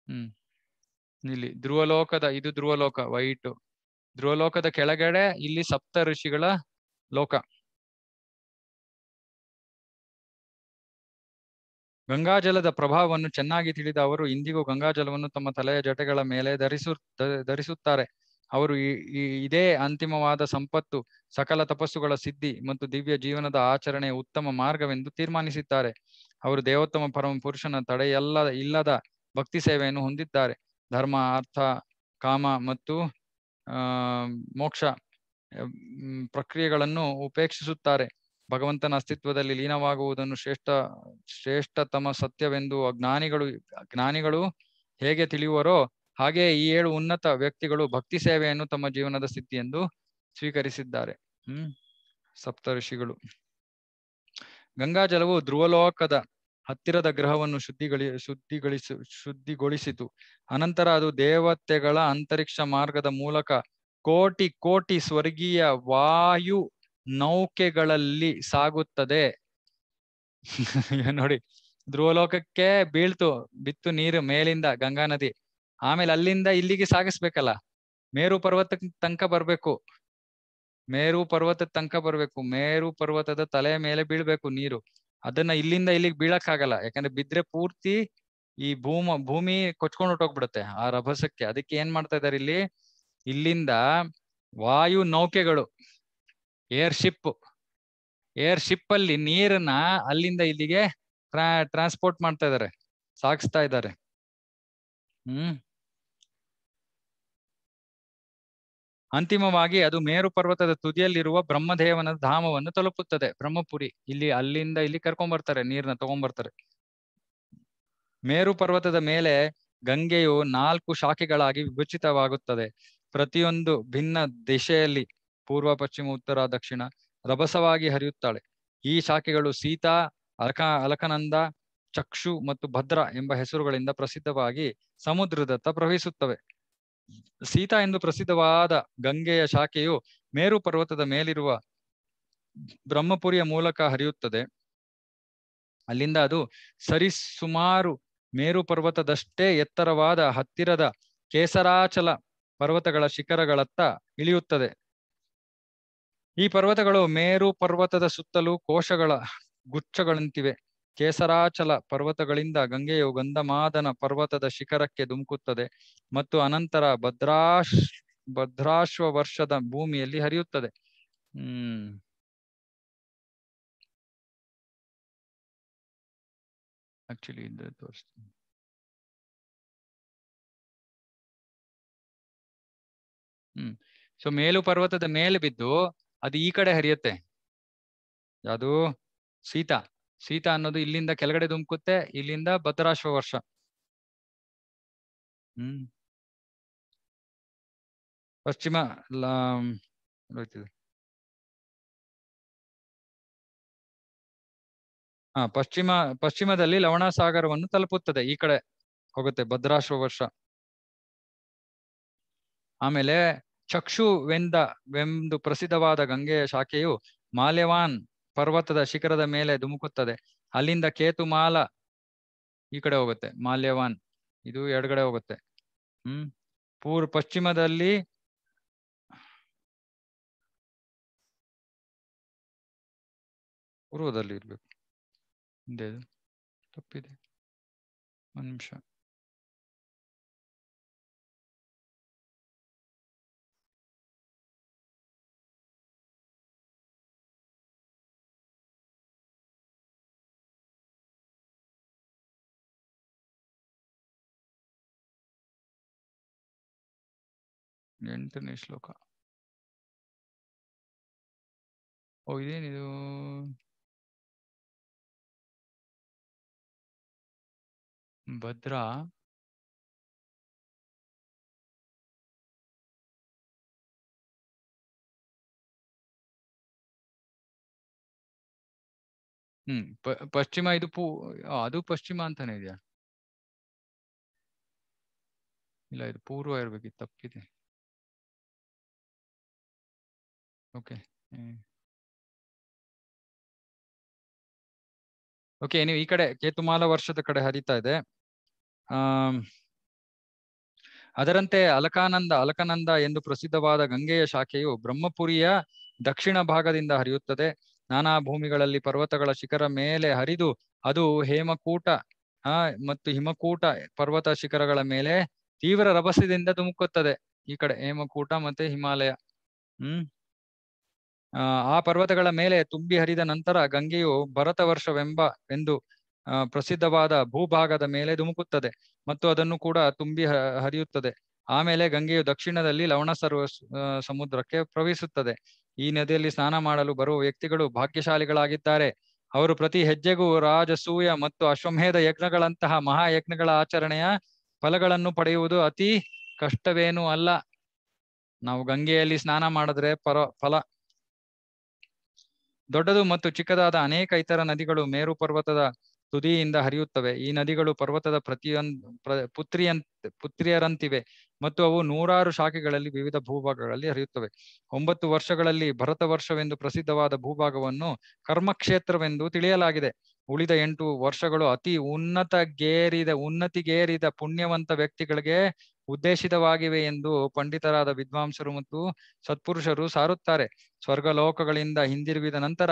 ಹ್ಮ್ ಇಲ್ಲಿ ಧ್ರುವಲೋಕದ ಇದು ಧ್ರುವಲೋಕ ವೈಟ್ ಧ್ರುವಲೋಕದ ಕೆಳಗಡೆ ಇಲ್ಲಿ ಸಪ್ತ ಋಷಿಗಳ ಲೋಕ ಗಂಗಾಜಲದ ಪ್ರಭಾವವನ್ನು ಚೆನ್ನಾಗಿ ತಿಳಿದ ಅವರು ಇಂದಿಗೂ ಗಂಗಾಜಲವನ್ನು ತಮ್ಮ ತಲೆಯ ಜಟೆಗಳ ಮೇಲೆ ಧರಿಸು ಧರಿಸುತ್ತಾರೆ ಅವರು ಇದೇ ಅಂತಿಮವಾದ ಸಂಪತ್ತು ಸಕಲ ತಪಸ್ಸುಗಳ ಸಿದ್ಧಿ ಮತ್ತು ದಿವ್ಯ ಜೀವನದ ಆಚರಣೆಯ ಉತ್ತಮ ಮಾರ್ಗವೆಂದು ತೀರ್ಮಾನಿಸಿದ್ದಾರೆ ಅವರು ದೇವೋತ್ತಮ ಪರಮ ಪುರುಷನ ತಡೆಯಲ್ಲ ಇಲ್ಲದ ಭಕ್ತಿ ಸೇವೆಯನ್ನು ಹೊಂದಿದ್ದಾರೆ ಧರ್ಮ ಅರ್ಥ ಕಾಮ ಮತ್ತು ಮೋಕ್ಷ ಪ್ರಕ್ರಿಯೆಗಳನ್ನು ಉಪೇಕ್ಷಿಸುತ್ತಾರೆ ಭಗವಂತನ ಅಸ್ತಿತ್ವದಲ್ಲಿ ಲೀನವಾಗುವುದನ್ನು ಶ್ರೇಷ್ಠ ಶ್ರೇಷ್ಠತಮ ಸತ್ಯವೆಂದು ಅಜ್ಞಾನಿಗಳು ಜ್ಞಾನಿಗಳು ಹೇಗೆ ತಿಳಿಯುವರೋ ಹಾಗೆಯೇ ಈ ಏಳು ಉನ್ನತ ವ್ಯಕ್ತಿಗಳು ಭಕ್ತಿ ಸೇವೆಯನ್ನು ತಮ್ಮ ಜೀವನದ ಸ್ಥಿತಿ ಎಂದು ಸ್ವೀಕರಿಸಿದ್ದಾರೆ ಹ್ಮ್ ಸಪ್ತ ಋಷಿಗಳು ಗಂಗಾಜಲವು ಧ್ರುವಲೋಕದ ಹತ್ತಿರದ ಗ್ರಹವನ್ನು ಶುದ್ಧಿಗಳಿ ಶುದ್ಧಿಗೊಳಿಸ ಶುದ್ಧಿಗೊಳಿಸಿತು ಅನಂತರ ಅದು ದೇವತೆಗಳ ಅಂತರಿಕ್ಷ ಮಾರ್ಗದ ಮೂಲಕ ಕೋಟಿ ಕೋಟಿ ಸ್ವರ್ಗೀಯ ವಾಯು ನೌಕೆಗಳಲ್ಲಿ ಸಾಗುತ್ತದೆ ನೋಡಿ ಧ್ರುವಲೋಕಕ್ಕೆ ಬೀಳ್ತು ಬಿತ್ತು ನೀರು ಮೇಲಿಂದ ಗಂಗಾ ನದಿ ಆಮೇಲೆ ಅಲ್ಲಿಂದ ಇಲ್ಲಿಗೆ ಸಾಗಿಸ್ಬೇಕಲ್ಲ ಮೇರು ಪರ್ವತ ತನಕ ಬರ್ಬೇಕು ಮೇರು ಪರ್ವತ ತನಕ ಬರ್ಬೇಕು ಮೇರು ಪರ್ವತದ ತಲೆಯ ಮೇಲೆ ಬೀಳ್ಬೇಕು ನೀರು ಅದನ್ನ ಇಲ್ಲಿಂದ ಇಲ್ಲಿಗೆ ಬೀಳಕ್ ಆಗಲ್ಲ ಯಾಕಂದ್ರೆ ಬಿದ್ರೆ ಪೂರ್ತಿ ಈ ಭೂಮ ಭೂಮಿ ಕೊಚ್ಕೊಂಡು ಹೊಟ್ಟೋಗ್ಬಿಡುತ್ತೆ ಆ ರಭಸಕ್ಕೆ ಅದಕ್ಕೆ ಏನ್ ಮಾಡ್ತಾ ಇದಾರೆ ಇಲ್ಲಿ ಇಲ್ಲಿಂದ ವಾಯು ನೌಕೆಗಳು ಏರ್ಶಿಪ್ ಏರ್ಶಿಪ್ ಅಲ್ಲಿ ನೀರನ್ನ ಅಲ್ಲಿಂದ ಇಲ್ಲಿಗೆ ಟ್ರಾ ಟ್ರಾನ್ಸ್ಪೋರ್ಟ್ ಮಾಡ್ತಾ ಇದ್ದಾರೆ ಸಾಗಿಸ್ತಾ ಇದ್ದಾರೆ ಹ್ಮ್ ಅಂತಿಮವಾಗಿ ಅದು ಮೇರು ಪರ್ವತದ ತುದಿಯಲ್ಲಿರುವ ಬ್ರಹ್ಮದೇವನ ಧಾಮವನ್ನು ತಲುಪುತ್ತದೆ ಬ್ರಹ್ಮಪುರಿ ಇಲ್ಲಿ ಅಲ್ಲಿಂದ ಇಲ್ಲಿ ಕರ್ಕೊಂಡ್ಬರ್ತಾರೆ ನೀರನ್ನ ತಗೊಂಡ್ಬರ್ತಾರೆ ಮೇರು ಪರ್ವತದ ಮೇಲೆ ಗಂಗೆಯು ನಾಲ್ಕು ಶಾಖೆಗಳಾಗಿ ವಿಭಜಿತವಾಗುತ್ತದೆ ಪ್ರತಿಯೊಂದು ಭಿನ್ನ ದಿಶೆಯಲ್ಲಿ ಪೂರ್ವ ಪಶ್ಚಿಮ ಉತ್ತರ ದಕ್ಷಿಣ ರಭಸವಾಗಿ ಹರಿಯುತ್ತಾಳೆ ಈ ಶಾಖೆಗಳು ಸೀತಾ ಅಲಕ ಅಲಕನಂದ ಚಕ್ಷು ಮತ್ತು ಭದ್ರ ಎಂಬ ಹೆಸರುಗಳಿಂದ ಪ್ರಸಿದ್ಧವಾಗಿ ಸಮುದ್ರದತ್ತ ಪ್ರವಹಿಸುತ್ತವೆ ಸೀತಾ ಎಂದು ಪ್ರಸಿದ್ಧವಾದ ಗಂಗೆಯ ಶಾಖೆಯು ಮೇರು ಪರ್ವತದ ಮೇಲಿರುವ ಬ್ರಹ್ಮಪುರಿಯ ಮೂಲಕ ಹರಿಯುತ್ತದೆ ಅಲ್ಲಿಂದ ಅದು ಸರಿಸುಮಾರು ಮೇರು ಪರ್ವತದಷ್ಟೇ ಎತ್ತರವಾದ ಹತ್ತಿರದ ಕೇಸರಾಚಲ ಪರ್ವತಗಳ ಶಿಖರಗಳತ್ತ ಇಳಿಯುತ್ತದೆ ಈ ಪರ್ವತಗಳು ಮೇರು ಪರ್ವತದ ಸುತ್ತಲೂ ಕೋಶಗಳ ಗುಚ್ಛಗಳಂತಿವೆ ಕೇಸರಾಚಲ ಪರ್ವತಗಳಿಂದ ಗಂಗೆಯು ಗಂಧಮಾದನ ಪರ್ವತದ ಶಿಖರಕ್ಕೆ ಧುಮುಕುತ್ತದೆ ಮತ್ತು ಅನಂತರ ಭದ್ರಾಶ್ ಭದ್ರಾಶ್ವ ವರ್ಷದ ಭೂಮಿಯಲ್ಲಿ ಹರಿಯುತ್ತದೆ ಹ್ಮ್ ಆಕ್ಚುಲಿ ಹ್ಮ್ ಸೊ ಮೇಲು ಪರ್ವತದ ಮೇಲೆ ಬಿದ್ದು ಅದು ಈ ಕಡೆ ಹರಿಯುತ್ತೆ ಯಾವುದು ಸೀತ ಸೀತಾ ಅನ್ನೋದು ಇಲ್ಲಿಂದ ಕೆಳಗಡೆ ಧುಮ್ಕುತ್ತೆ ಇಲ್ಲಿಂದ ಭದ್ರಾಶ್ವ ವರ್ಷ ಹ್ಮ್ ಪಶ್ಚಿಮ ಹಾ ಪಶ್ಚಿಮ ಪಶ್ಚಿಮದಲ್ಲಿ ಲವಣಸಾಗರವನ್ನು ತಲುಪುತ್ತದೆ ಈ ಕಡೆ ಹೋಗುತ್ತೆ ಭದ್ರಾಶ್ವ ವರ್ಷ ಆಮೇಲೆ ವೆಂದು ಪ್ರಸಿದ್ಧವಾದ ಗಂಗೆಯ ಶಾಖೆಯು ಮಾಲ್ಯವಾನ್ ಪರ್ವತದ ಶಿಖರದ ಮೇಲೆ ಧುಮುಕುತ್ತದೆ ಅಲ್ಲಿಂದ ಕೇತುಮಾಲ ಈ ಕಡೆ ಹೋಗುತ್ತೆ ಮಾಲ್ಯವಾನ್ ಇದು ಎಡಗಡೆ ಹೋಗುತ್ತೆ ಹ್ಮ್ ಪೂರ್ವ ಪಶ್ಚಿಮದಲ್ಲಿ ಪೂರ್ವದಲ್ಲಿ ಇರ್ಬೇಕು ತಪ್ಪಿದೆ ಒಂದು ನಿಮಿಷ ಎಂಟನೇ ಶ್ಲೋಕ ಓ ಇದೇನಿದು ಭದ್ರಾ ಹ್ಮ್ ಪಶ್ಚಿಮ ಇದು ಪೂ ಅದು ಪಶ್ಚಿಮ ಅಂತಾನೆ ಇದೆಯಾ ಇಲ್ಲ ಇದು ಪೂರ್ವ ಇರ್ಬೇಕಿತ್ತು ತಪ್ಪಿದೆ Okay. Okay eh. ನೀವು ಈ ಕಡೆ ಕೇತುಮಾಲ ವರ್ಷದ ಕಡೆ ಹರಿತಾ ಇದೆ ಆ ಅದರಂತೆ ಅಲಕಾನಂದ ಅಲಕಾನಂದ ಎಂದು ಪ್ರಸಿದ್ಧವಾದ ಗಂಗೆಯ ಶಾಖೆಯು ಬ್ರಹ್ಮಪುರಿಯ ದಕ್ಷಿಣ ಭಾಗದಿಂದ ಹರಿಯುತ್ತದೆ ನಾನಾ ಭೂಮಿಗಳಲ್ಲಿ ಪರ್ವತಗಳ ಶಿಖರ ಮೇಲೆ ಹರಿದು ಅದು ಹೇಮಕೂಟ ಆ ಮತ್ತು ಹಿಮಕೂಟ ಪರ್ವತ ಶಿಖರಗಳ ಮೇಲೆ ತೀವ್ರ ರಭಸದಿಂದ ಧುಮುಕುತ್ತದೆ ಈ ಕಡೆ ಹೇಮಕೂಟ ಮತ್ತೆ ಹಿಮಾಲಯ ಹ್ಮ್ ಆ ಪರ್ವತಗಳ ಮೇಲೆ ತುಂಬಿ ಹರಿದ ನಂತರ ಗಂಗೆಯು ಭರತ ವರ್ಷವೆಂಬ ಎಂದು ಪ್ರಸಿದ್ಧವಾದ ಭೂಭಾಗದ ಮೇಲೆ ಧುಮುಕುತ್ತದೆ ಮತ್ತು ಅದನ್ನು ಕೂಡ ತುಂಬಿ ಹರಿಯುತ್ತದೆ ಆಮೇಲೆ ಗಂಗೆಯು ದಕ್ಷಿಣದಲ್ಲಿ ಲವಣ ಸರ್ವ ಸಮುದ್ರಕ್ಕೆ ಪ್ರವೇಶಿಸುತ್ತದೆ ಈ ನದಿಯಲ್ಲಿ ಸ್ನಾನ ಮಾಡಲು ಬರುವ ವ್ಯಕ್ತಿಗಳು ಭಾಗ್ಯಶಾಲಿಗಳಾಗಿದ್ದಾರೆ ಅವರು ಪ್ರತಿ ಹೆಜ್ಜೆಗೂ ರಾಜಸೂಯ ಮತ್ತು ಅಶ್ವಮೇಧ ಯಜ್ಞಗಳಂತಹ ಮಹಾಯಜ್ಞಗಳ ಆಚರಣೆಯ ಫಲಗಳನ್ನು ಪಡೆಯುವುದು ಅತಿ ಕಷ್ಟವೇನೂ ಅಲ್ಲ ನಾವು ಗಂಗೆಯಲ್ಲಿ ಸ್ನಾನ ಮಾಡಿದ್ರೆ ಪರ ಫಲ ದೊಡ್ಡದು ಮತ್ತು ಚಿಕ್ಕದಾದ ಅನೇಕ ಇತರ ನದಿಗಳು ಮೇರು ಪರ್ವತದ ತುದಿಯಿಂದ ಹರಿಯುತ್ತವೆ ಈ ನದಿಗಳು ಪರ್ವತದ ಪ್ರತಿಯೊಂದ್ ಪುತ್ರಿಯಂತ ಪುತ್ರಿಯರಂತಿವೆ ಮತ್ತು ಅವು ನೂರಾರು ಶಾಖೆಗಳಲ್ಲಿ ವಿವಿಧ ಭೂಭಾಗಗಳಲ್ಲಿ ಹರಿಯುತ್ತವೆ ಒಂಬತ್ತು ವರ್ಷಗಳಲ್ಲಿ ಭರತ ವರ್ಷವೆಂದು ಪ್ರಸಿದ್ಧವಾದ ಭೂಭಾಗವನ್ನು ಕರ್ಮಕ್ಷೇತ್ರವೆಂದು ತಿಳಿಯಲಾಗಿದೆ ಉಳಿದ ಎಂಟು ವರ್ಷಗಳು ಅತಿ ಉನ್ನತಗೇರಿದ ಉನ್ನತಿಗೇರಿದ ಪುಣ್ಯವಂತ ವ್ಯಕ್ತಿಗಳಿಗೆ ಉದ್ದೇಶಿತವಾಗಿವೆ ಎಂದು ಪಂಡಿತರಾದ ವಿದ್ವಾಂಸರು ಮತ್ತು ಸತ್ಪುರುಷರು ಸಾರುತ್ತಾರೆ ಸ್ವರ್ಗಲೋಕಗಳಿಂದ ಹಿಂದಿರುಗಿದ ನಂತರ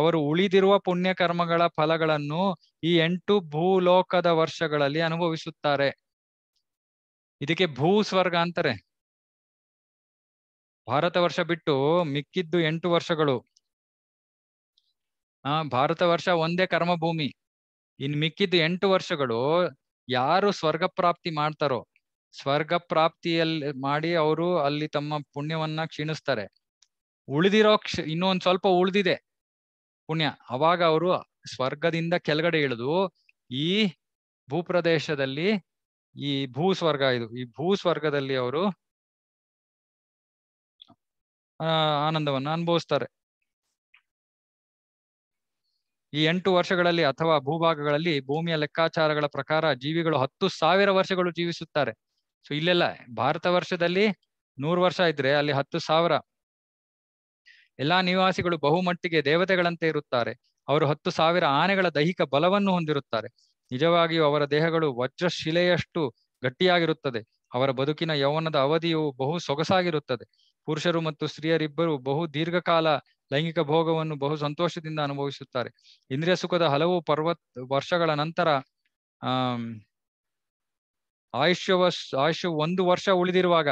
ಅವರು ಉಳಿದಿರುವ ಪುಣ್ಯ ಕರ್ಮಗಳ ಫಲಗಳನ್ನು ಈ ಎಂಟು ಭೂಲೋಕದ ವರ್ಷಗಳಲ್ಲಿ ಅನುಭವಿಸುತ್ತಾರೆ ಇದಕ್ಕೆ ಭೂ ಸ್ವರ್ಗ ಅಂತಾರೆ ಭಾರತ ವರ್ಷ ಬಿಟ್ಟು ಮಿಕ್ಕಿದ್ದು ಎಂಟು ವರ್ಷಗಳು ಆ ಭಾರತ ವರ್ಷ ಒಂದೇ ಕರ್ಮಭೂಮಿ ಇನ್ ಮಿಕ್ಕಿದ್ದು ಎಂಟು ವರ್ಷಗಳು ಯಾರು ಸ್ವರ್ಗ ಪ್ರಾಪ್ತಿ ಮಾಡ್ತಾರೋ ಸ್ವರ್ಗ ಪ್ರಾಪ್ತಿಯಲ್ಲಿ ಮಾಡಿ ಅವರು ಅಲ್ಲಿ ತಮ್ಮ ಪುಣ್ಯವನ್ನ ಕ್ಷೀಣಿಸ್ತಾರೆ ಉಳಿದಿರೋ ಕ್ಷ ಇನ್ನೊಂದ್ ಸ್ವಲ್ಪ ಉಳಿದಿದೆ ಪುಣ್ಯ ಅವಾಗ ಅವರು ಸ್ವರ್ಗದಿಂದ ಕೆಳಗಡೆ ಇಳಿದು ಈ ಭೂಪ್ರದೇಶದಲ್ಲಿ ಈ ಭೂ ಸ್ವರ್ಗ ಇದು ಈ ಭೂ ಸ್ವರ್ಗದಲ್ಲಿ ಅವರು ಆನಂದವನ್ನ ಅನುಭವಿಸ್ತಾರೆ ಈ ಎಂಟು ವರ್ಷಗಳಲ್ಲಿ ಅಥವಾ ಭೂಭಾಗಗಳಲ್ಲಿ ಭೂಮಿಯ ಲೆಕ್ಕಾಚಾರಗಳ ಪ್ರಕಾರ ಜೀವಿಗಳು ಹತ್ತು ಸಾವಿರ ವರ್ಷಗಳು ಜೀವಿಸುತ್ತಾರೆ ಸೊ ಇಲ್ಲೆಲ್ಲ ಭಾರತ ವರ್ಷದಲ್ಲಿ ನೂರು ವರ್ಷ ಇದ್ರೆ ಅಲ್ಲಿ ಹತ್ತು ಸಾವಿರ ಎಲ್ಲಾ ನಿವಾಸಿಗಳು ಬಹುಮಟ್ಟಿಗೆ ದೇವತೆಗಳಂತೆ ಇರುತ್ತಾರೆ ಅವರು ಹತ್ತು ಸಾವಿರ ಆನೆಗಳ ದೈಹಿಕ ಬಲವನ್ನು ಹೊಂದಿರುತ್ತಾರೆ ನಿಜವಾಗಿಯೂ ಅವರ ದೇಹಗಳು ವಜ್ರಶಿಲೆಯಷ್ಟು ಗಟ್ಟಿಯಾಗಿರುತ್ತದೆ ಅವರ ಬದುಕಿನ ಯೌವನದ ಅವಧಿಯು ಬಹು ಸೊಗಸಾಗಿರುತ್ತದೆ ಪುರುಷರು ಮತ್ತು ಸ್ತ್ರೀಯರಿಬ್ಬರು ಬಹು ದೀರ್ಘಕಾಲ ಲೈಂಗಿಕ ಭೋಗವನ್ನು ಬಹು ಸಂತೋಷದಿಂದ ಅನುಭವಿಸುತ್ತಾರೆ ಇಂದ್ರಿಯ ಸುಖದ ಹಲವು ಪರ್ವತ್ ವರ್ಷಗಳ ನಂತರ ಆ ಆಯುಷ್ಯ ವರ್ಷ ಆಯುಷ್ಯ ಒಂದು ವರ್ಷ ಉಳಿದಿರುವಾಗ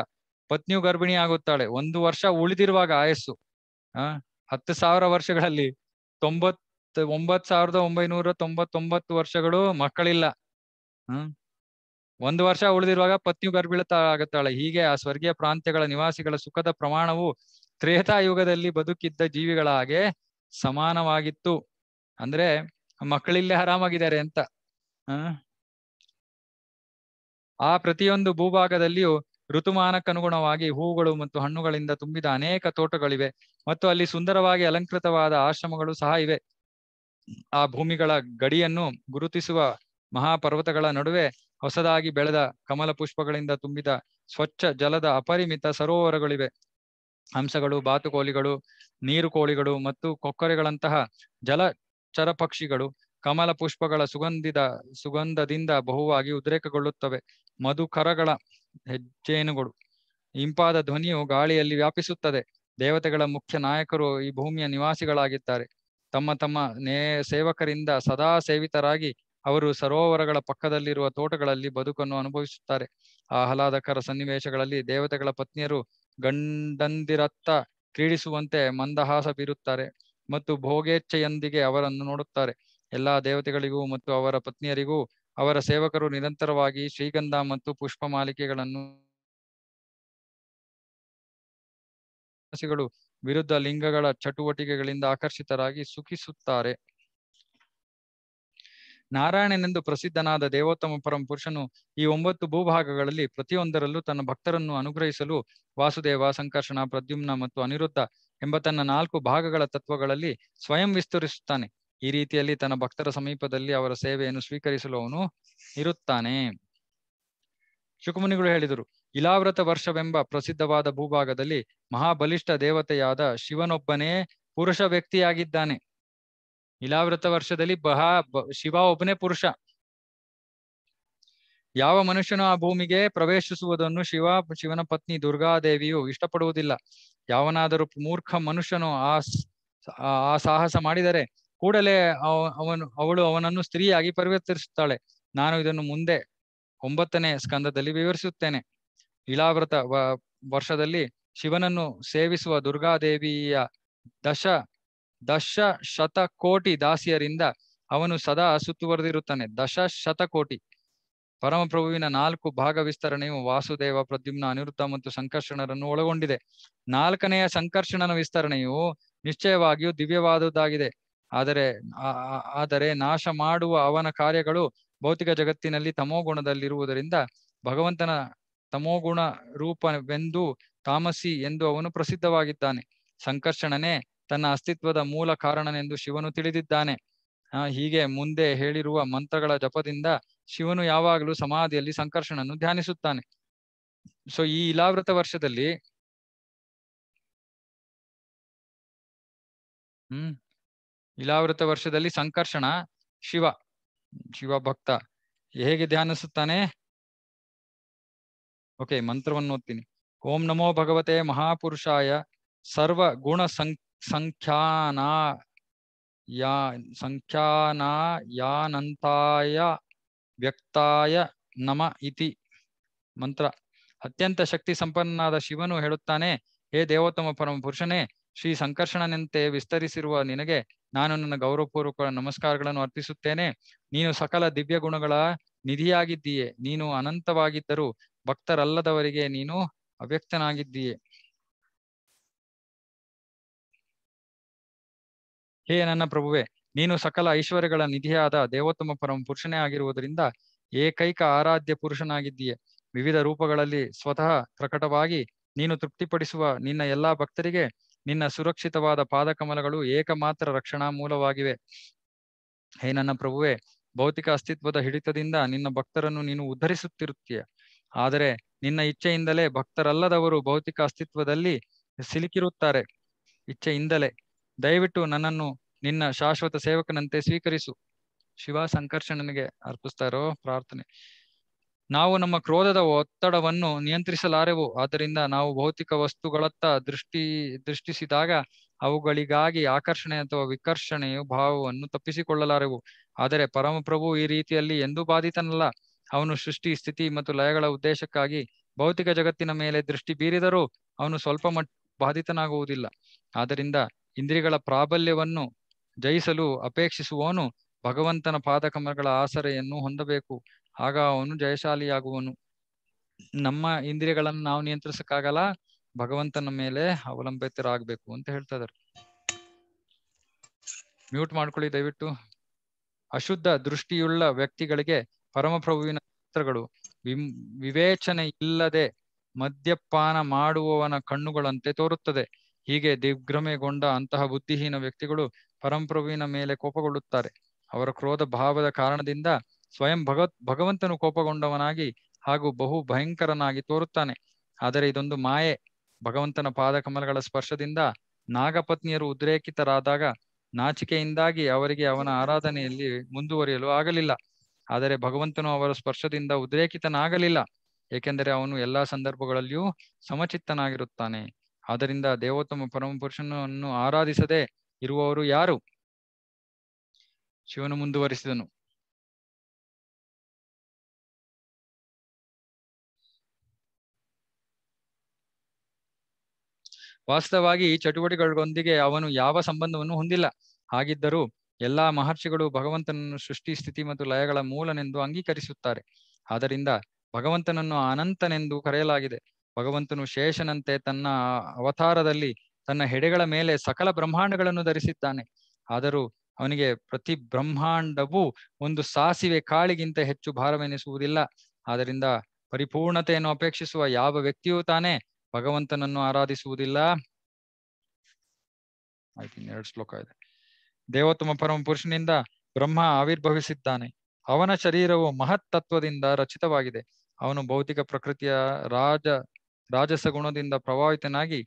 ಪತ್ನಿಯು ಗರ್ಭಿಣಿ ಆಗುತ್ತಾಳೆ ಒಂದು ವರ್ಷ ಉಳಿದಿರುವಾಗ ಆಯಸ್ಸು ಆ ಹತ್ತು ಸಾವಿರ ವರ್ಷಗಳಲ್ಲಿ ತೊಂಬತ್ ಒಂಬತ್ ಸಾವಿರದ ಒಂಬೈನೂರ ತೊಂಬತ್ತೊಂಬತ್ತು ವರ್ಷಗಳು ಮಕ್ಕಳಿಲ್ಲ ಹ್ಮ್ ಒಂದು ವರ್ಷ ಉಳಿದಿರುವಾಗ ಪತ್ನಿಯು ಗರ್ಭಿಳತ ಆಗುತ್ತಾಳೆ ಹೀಗೆ ಆ ಸ್ವರ್ಗೀಯ ಪ್ರಾಂತ್ಯಗಳ ನಿವಾಸಿಗಳ ಸುಖದ ಪ್ರಮಾಣವು ಯುಗದಲ್ಲಿ ಬದುಕಿದ್ದ ಜೀವಿಗಳ ಹಾಗೆ ಸಮಾನವಾಗಿತ್ತು ಅಂದ್ರೆ ಮಕ್ಕಳಿಲ್ಲೇ ಆರಾಮಾಗಿದ್ದಾರೆ ಅಂತ ಹ ಆ ಪ್ರತಿಯೊಂದು ಭೂಭಾಗದಲ್ಲಿಯೂ ಋತುಮಾನಕ್ಕನುಗುಣವಾಗಿ ಹೂಗಳು ಮತ್ತು ಹಣ್ಣುಗಳಿಂದ ತುಂಬಿದ ಅನೇಕ ತೋಟಗಳಿವೆ ಮತ್ತು ಅಲ್ಲಿ ಸುಂದರವಾಗಿ ಅಲಂಕೃತವಾದ ಆಶ್ರಮಗಳು ಸಹ ಇವೆ ಆ ಭೂಮಿಗಳ ಗಡಿಯನ್ನು ಗುರುತಿಸುವ ಮಹಾಪರ್ವತಗಳ ನಡುವೆ ಹೊಸದಾಗಿ ಬೆಳೆದ ಕಮಲ ಪುಷ್ಪಗಳಿಂದ ತುಂಬಿದ ಸ್ವಚ್ಛ ಜಲದ ಅಪರಿಮಿತ ಸರೋವರಗಳಿವೆ ಹಂಸಗಳು ಬಾತುಕೋಳಿಗಳು ನೀರು ಕೋಳಿಗಳು ಮತ್ತು ಕೊಕ್ಕರೆಗಳಂತಹ ಜಲಚರ ಪಕ್ಷಿಗಳು ಕಮಲ ಪುಷ್ಪಗಳ ಸುಗಂಧಿದ ಸುಗಂಧದಿಂದ ಬಹುವಾಗಿ ಉದ್ರೇಕಗೊಳ್ಳುತ್ತವೆ ಮಧುಕರಗಳ ಹೆಜ್ಜೇನುಗಳು ಇಂಪಾದ ಧ್ವನಿಯು ಗಾಳಿಯಲ್ಲಿ ವ್ಯಾಪಿಸುತ್ತದೆ ದೇವತೆಗಳ ಮುಖ್ಯ ನಾಯಕರು ಈ ಭೂಮಿಯ ನಿವಾಸಿಗಳಾಗಿದ್ದಾರೆ ತಮ್ಮ ತಮ್ಮ ನೇ ಸೇವಕರಿಂದ ಸದಾ ಸೇವಿತರಾಗಿ ಅವರು ಸರೋವರಗಳ ಪಕ್ಕದಲ್ಲಿರುವ ತೋಟಗಳಲ್ಲಿ ಬದುಕನ್ನು ಅನುಭವಿಸುತ್ತಾರೆ ಆಹ್ಲಾದಕರ ಸನ್ನಿವೇಶಗಳಲ್ಲಿ ದೇವತೆಗಳ ಪತ್ನಿಯರು ಗಂಡಂದಿರತ್ತ ಕ್ರೀಡಿಸುವಂತೆ ಮಂದಹಾಸ ಬೀರುತ್ತಾರೆ ಮತ್ತು ಭೋಗೇಚ್ಛೆಯೊಂದಿಗೆ ಅವರನ್ನು ನೋಡುತ್ತಾರೆ ಎಲ್ಲಾ ದೇವತೆಗಳಿಗೂ ಮತ್ತು ಅವರ ಪತ್ನಿಯರಿಗೂ ಅವರ ಸೇವಕರು ನಿರಂತರವಾಗಿ ಶ್ರೀಗಂಧ ಮತ್ತು ಪುಷ್ಪ ಮಾಲಿಕೆಗಳನ್ನು ವಿರುದ್ಧ ಲಿಂಗಗಳ ಚಟುವಟಿಕೆಗಳಿಂದ ಆಕರ್ಷಿತರಾಗಿ ಸುಖಿಸುತ್ತಾರೆ ನಾರಾಯಣನೆಂದು ಪ್ರಸಿದ್ಧನಾದ ದೇವೋತ್ತಮ ಪರಂ ಪುರುಷನು ಈ ಒಂಬತ್ತು ಭೂಭಾಗಗಳಲ್ಲಿ ಪ್ರತಿಯೊಂದರಲ್ಲೂ ತನ್ನ ಭಕ್ತರನ್ನು ಅನುಗ್ರಹಿಸಲು ವಾಸುದೇವ ಸಂಕರ್ಷಣ ಪ್ರದ್ಯುಮ್ನ ಮತ್ತು ಅನಿರುದ್ಧ ಎಂಬ ತನ್ನ ನಾಲ್ಕು ಭಾಗಗಳ ತತ್ವಗಳಲ್ಲಿ ಸ್ವಯಂ ವಿಸ್ತರಿಸುತ್ತಾನೆ ಈ ರೀತಿಯಲ್ಲಿ ತನ್ನ ಭಕ್ತರ ಸಮೀಪದಲ್ಲಿ ಅವರ ಸೇವೆಯನ್ನು ಸ್ವೀಕರಿಸಲು ಅವನು ಇರುತ್ತಾನೆ ಶುಕಮುನಿಗಳು ಹೇಳಿದರು ಇಲಾವ್ರತ ವರ್ಷವೆಂಬ ಪ್ರಸಿದ್ಧವಾದ ಭೂಭಾಗದಲ್ಲಿ ಮಹಾಬಲಿಷ್ಠ ದೇವತೆಯಾದ ಶಿವನೊಬ್ಬನೇ ಪುರುಷ ವ್ಯಕ್ತಿಯಾಗಿದ್ದಾನೆ ಇಲಾವ್ರತ ವರ್ಷದಲ್ಲಿ ಬಹಾ ಶಿವ ಒಬ್ಬನೇ ಪುರುಷ ಯಾವ ಮನುಷ್ಯನು ಆ ಭೂಮಿಗೆ ಪ್ರವೇಶಿಸುವುದನ್ನು ಶಿವ ಶಿವನ ಪತ್ನಿ ದುರ್ಗಾದೇವಿಯು ಇಷ್ಟಪಡುವುದಿಲ್ಲ ಯಾವನಾದರೂ ಮೂರ್ಖ ಮನುಷ್ಯನು ಆ ಆ ಸಾಹಸ ಮಾಡಿದರೆ ಕೂಡಲೇ ಅವನು ಅವಳು ಅವನನ್ನು ಸ್ತ್ರೀಯಾಗಿ ಪರಿವರ್ತಿಸುತ್ತಾಳೆ ನಾನು ಇದನ್ನು ಮುಂದೆ ಒಂಬತ್ತನೇ ಸ್ಕಂದದಲ್ಲಿ ವಿವರಿಸುತ್ತೇನೆ ಇಳಾವ್ರತ ವರ್ಷದಲ್ಲಿ ಶಿವನನ್ನು ಸೇವಿಸುವ ದುರ್ಗಾದೇವಿಯ ದಶ ದಶ ಶತಕೋಟಿ ದಾಸಿಯರಿಂದ ಅವನು ಸದಾ ಸುತ್ತುವರೆದಿರುತ್ತಾನೆ ದಶ ಶತಕೋಟಿ ಪರಮಪ್ರಭುವಿನ ನಾಲ್ಕು ಭಾಗ ವಿಸ್ತರಣೆಯು ವಾಸುದೇವ ಪ್ರದ್ಯುಮ್ನ ಅನಿರುದ್ಧ ಮತ್ತು ಸಂಕರ್ಷಣರನ್ನು ಒಳಗೊಂಡಿದೆ ನಾಲ್ಕನೆಯ ಸಂಕರ್ಷಣನ ವಿಸ್ತರಣೆಯು ನಿಶ್ಚಯವಾಗಿಯೂ ದಿವ್ಯವಾದುದಾಗಿದೆ ಆದರೆ ಆದರೆ ನಾಶ ಮಾಡುವ ಅವನ ಕಾರ್ಯಗಳು ಭೌತಿಕ ಜಗತ್ತಿನಲ್ಲಿ ತಮೋಗುಣದಲ್ಲಿರುವುದರಿಂದ ಭಗವಂತನ ತಮೋಗುಣ ರೂಪವೆಂದು ತಾಮಸಿ ಎಂದು ಅವನು ಪ್ರಸಿದ್ಧವಾಗಿದ್ದಾನೆ ಸಂಕರ್ಷಣನೇ ತನ್ನ ಅಸ್ತಿತ್ವದ ಮೂಲ ಕಾರಣನೆಂದು ಶಿವನು ತಿಳಿದಿದ್ದಾನೆ ಹೀಗೆ ಮುಂದೆ ಹೇಳಿರುವ ಮಂತ್ರಗಳ ಜಪದಿಂದ ಶಿವನು ಯಾವಾಗಲೂ ಸಮಾಧಿಯಲ್ಲಿ ಸಂಕರ್ಷಣನ್ನು ಧ್ಯಾನಿಸುತ್ತಾನೆ ಸೊ ಈ ಇಲಾವೃತ ವರ್ಷದಲ್ಲಿ ಹ್ಮ್ ಇಲಾವೃತ ವರ್ಷದಲ್ಲಿ ಸಂಕರ್ಷಣ ಶಿವ ಶಿವ ಭಕ್ತ ಹೇಗೆ ಧ್ಯಾನಿಸುತ್ತಾನೆ ಓಕೆ ಮಂತ್ರವನ್ನು ಓದ್ತೀನಿ ಓಂ ನಮೋ ಭಗವತೆ ಮಹಾಪುರುಷಾಯ ಸರ್ವ ಗುಣ ಸಂ ಸಂಖ್ಯಾನ ಯಾ ಸಂಖ್ಯಾನ ಯಾನಂತಾಯ ವ್ಯಕ್ತಾಯ ನಮ ಇತಿ ಮಂತ್ರ ಅತ್ಯಂತ ಶಕ್ತಿ ಸಂಪನ್ನಾದ ಶಿವನು ಹೇಳುತ್ತಾನೆ ಹೇ ದೇವೋತ್ತಮ ಪರಮ ಪುರುಷನೇ ಶ್ರೀ ಸಂಕರ್ಷಣನಂತೆ ವಿಸ್ತರಿಸಿರುವ ನಿನಗೆ ನಾನು ನನ್ನ ಗೌರವಪೂರ್ವಕ ನಮಸ್ಕಾರಗಳನ್ನು ಅರ್ಪಿಸುತ್ತೇನೆ ನೀನು ಸಕಲ ದಿವ್ಯ ಗುಣಗಳ ನಿಧಿಯಾಗಿದ್ದೀಯೆ ನೀನು ಅನಂತವಾಗಿದ್ದರೂ ಭಕ್ತರಲ್ಲದವರಿಗೆ ನೀನು ಅವ್ಯಕ್ತನಾಗಿದ್ದೀಯೆ ಹೇ ನನ್ನ ಪ್ರಭುವೆ ನೀನು ಸಕಲ ಐಶ್ವರ್ಯಗಳ ನಿಧಿಯಾದ ದೇವೋತ್ತಮ ಪರಂ ಪುರುಷನೇ ಆಗಿರುವುದರಿಂದ ಏಕೈಕ ಆರಾಧ್ಯ ಪುರುಷನಾಗಿದ್ದೀಯೆ ವಿವಿಧ ರೂಪಗಳಲ್ಲಿ ಸ್ವತಃ ಪ್ರಕಟವಾಗಿ ನೀನು ತೃಪ್ತಿಪಡಿಸುವ ನಿನ್ನ ಎಲ್ಲಾ ಭಕ್ತರಿಗೆ ನಿನ್ನ ಸುರಕ್ಷಿತವಾದ ಪಾದಕಮಲಗಳು ಏಕಮಾತ್ರ ರಕ್ಷಣಾ ಮೂಲವಾಗಿವೆ ಹೇ ನನ್ನ ಪ್ರಭುವೆ ಭೌತಿಕ ಅಸ್ತಿತ್ವದ ಹಿಡಿತದಿಂದ ನಿನ್ನ ಭಕ್ತರನ್ನು ನೀನು ಉದ್ಧರಿಸುತ್ತಿರುತ್ತೀಯ ಆದರೆ ನಿನ್ನ ಇಚ್ಛೆಯಿಂದಲೇ ಭಕ್ತರಲ್ಲದವರು ಭೌತಿಕ ಅಸ್ತಿತ್ವದಲ್ಲಿ ಸಿಲುಕಿರುತ್ತಾರೆ ಇಚ್ಛೆಯಿಂದಲೇ ದಯವಿಟ್ಟು ನನ್ನನ್ನು ನಿನ್ನ ಶಾಶ್ವತ ಸೇವಕನಂತೆ ಸ್ವೀಕರಿಸು ಶಿವ ಸಂಕರ್ಷಣನಿಗೆ ಅರ್ಪಿಸ್ತಾ ಇರೋ ಪ್ರಾರ್ಥನೆ ನಾವು ನಮ್ಮ ಕ್ರೋಧದ ಒತ್ತಡವನ್ನು ನಿಯಂತ್ರಿಸಲಾರೆವು ಆದ್ದರಿಂದ ನಾವು ಭೌತಿಕ ವಸ್ತುಗಳತ್ತ ದೃಷ್ಟಿ ದೃಷ್ಟಿಸಿದಾಗ ಅವುಗಳಿಗಾಗಿ ಆಕರ್ಷಣೆ ಅಥವಾ ವಿಕರ್ಷಣೆಯು ಭಾವವನ್ನು ತಪ್ಪಿಸಿಕೊಳ್ಳಲಾರೆವು ಆದರೆ ಪರಮಪ್ರಭು ಈ ರೀತಿಯಲ್ಲಿ ಎಂದೂ ಬಾಧಿತನಲ್ಲ ಅವನು ಸೃಷ್ಟಿ ಸ್ಥಿತಿ ಮತ್ತು ಲಯಗಳ ಉದ್ದೇಶಕ್ಕಾಗಿ ಭೌತಿಕ ಜಗತ್ತಿನ ಮೇಲೆ ದೃಷ್ಟಿ ಬೀರಿದರೂ ಅವನು ಸ್ವಲ್ಪ ಮಟ್ ಬಾಧಿತನಾಗುವುದಿಲ್ಲ ಆದ್ದರಿಂದ ಇಂದ್ರಿಯಗಳ ಪ್ರಾಬಲ್ಯವನ್ನು ಜಯಿಸಲು ಅಪೇಕ್ಷಿಸುವವನು ಭಗವಂತನ ಪಾದಕಮಗಳ ಆಸರೆಯನ್ನು ಹೊಂದಬೇಕು ಆಗ ಅವನು ಜಯಶಾಲಿಯಾಗುವನು ನಮ್ಮ ಇಂದ್ರಿಯಗಳನ್ನು ನಾವು ನಿಯಂತ್ರಿಸಕ್ಕಾಗಲ್ಲ ಭಗವಂತನ ಮೇಲೆ ಅವಲಂಬಿತರಾಗಬೇಕು ಅಂತ ಹೇಳ್ತಾ ಇದಾರೆ ಮ್ಯೂಟ್ ಮಾಡ್ಕೊಳ್ಳಿ ದಯವಿಟ್ಟು ಅಶುದ್ಧ ದೃಷ್ಟಿಯುಳ್ಳ ವ್ಯಕ್ತಿಗಳಿಗೆ ಪರಮಪ್ರಭುವಿನ ಚಿತ್ರಗಳು ವಿವೇಚನೆ ಇಲ್ಲದೆ ಮದ್ಯಪಾನ ಮಾಡುವವನ ಕಣ್ಣುಗಳಂತೆ ತೋರುತ್ತದೆ ಹೀಗೆ ದಿಗ್ಭ್ರಮೆಗೊಂಡ ಅಂತಹ ಬುದ್ಧಿಹೀನ ವ್ಯಕ್ತಿಗಳು ಪರಮಪ್ರಭುವಿನ ಮೇಲೆ ಕೋಪಗೊಳ್ಳುತ್ತಾರೆ ಅವರ ಕ್ರೋಧ ಭಾವದ ಕಾರಣದಿಂದ ಸ್ವಯಂ ಭಗವತ್ ಭಗವಂತನು ಕೋಪಗೊಂಡವನಾಗಿ ಹಾಗೂ ಬಹು ಭಯಂಕರನಾಗಿ ತೋರುತ್ತಾನೆ ಆದರೆ ಇದೊಂದು ಮಾಯೆ ಭಗವಂತನ ಪಾದಕಮಲಗಳ ಸ್ಪರ್ಶದಿಂದ ನಾಗಪತ್ನಿಯರು ಉದ್ರೇಕಿತರಾದಾಗ ನಾಚಿಕೆಯಿಂದಾಗಿ ಅವರಿಗೆ ಅವನ ಆರಾಧನೆಯಲ್ಲಿ ಮುಂದುವರಿಯಲು ಆಗಲಿಲ್ಲ ಆದರೆ ಭಗವಂತನು ಅವರ ಸ್ಪರ್ಶದಿಂದ ಉದ್ರೇಕಿತನಾಗಲಿಲ್ಲ ಏಕೆಂದರೆ ಅವನು ಎಲ್ಲಾ ಸಂದರ್ಭಗಳಲ್ಲಿಯೂ ಸಮಚಿತ್ತನಾಗಿರುತ್ತಾನೆ ಆದ್ದರಿಂದ ದೇವೋತ್ತಮ ಪರಮಪುರುಷನನ್ನು ಆರಾಧಿಸದೆ ಇರುವವರು ಯಾರು ಶಿವನು ಮುಂದುವರಿಸಿದನು ವಾಸ್ತವವಾಗಿ ಈ ಚಟುವಟಿಕೆಗಳೊಂದಿಗೆ ಅವನು ಯಾವ ಸಂಬಂಧವನ್ನು ಹೊಂದಿಲ್ಲ ಹಾಗಿದ್ದರೂ ಎಲ್ಲಾ ಮಹರ್ಷಿಗಳು ಭಗವಂತನನ್ನು ಸೃಷ್ಟಿ ಸ್ಥಿತಿ ಮತ್ತು ಲಯಗಳ ಮೂಲನೆಂದು ಅಂಗೀಕರಿಸುತ್ತಾರೆ ಆದ್ದರಿಂದ ಭಗವಂತನನ್ನು ಅನಂತನೆಂದು ಕರೆಯಲಾಗಿದೆ ಭಗವಂತನು ಶೇಷನಂತೆ ತನ್ನ ಅವತಾರದಲ್ಲಿ ತನ್ನ ಹೆಡೆಗಳ ಮೇಲೆ ಸಕಲ ಬ್ರಹ್ಮಾಂಡಗಳನ್ನು ಧರಿಸಿದ್ದಾನೆ ಆದರೂ ಅವನಿಗೆ ಪ್ರತಿ ಬ್ರಹ್ಮಾಂಡವೂ ಒಂದು ಸಾಸಿವೆ ಕಾಳಿಗಿಂತ ಹೆಚ್ಚು ಭಾರವೆನಿಸುವುದಿಲ್ಲ ಆದ್ದರಿಂದ ಪರಿಪೂರ್ಣತೆಯನ್ನು ಅಪೇಕ್ಷಿಸುವ ಯಾವ ವ್ಯಕ್ತಿಯೂ ತಾನೇ ಭಗವಂತನನ್ನು ಆರಾಧಿಸುವುದಿಲ್ಲ ಆಯ್ತು ಇನ್ನೆರಡು ಶ್ಲೋಕ ಇದೆ ದೇವೋತ್ತಮ ಪರಮ ಪುರುಷನಿಂದ ಬ್ರಹ್ಮ ಆವಿರ್ಭವಿಸಿದ್ದಾನೆ ಅವನ ಶರೀರವು ಮಹತ್ ತತ್ವದಿಂದ ರಚಿತವಾಗಿದೆ ಅವನು ಭೌತಿಕ ಪ್ರಕೃತಿಯ ರಾಜ ರಾಜಸ ಗುಣದಿಂದ ಪ್ರಭಾವಿತನಾಗಿ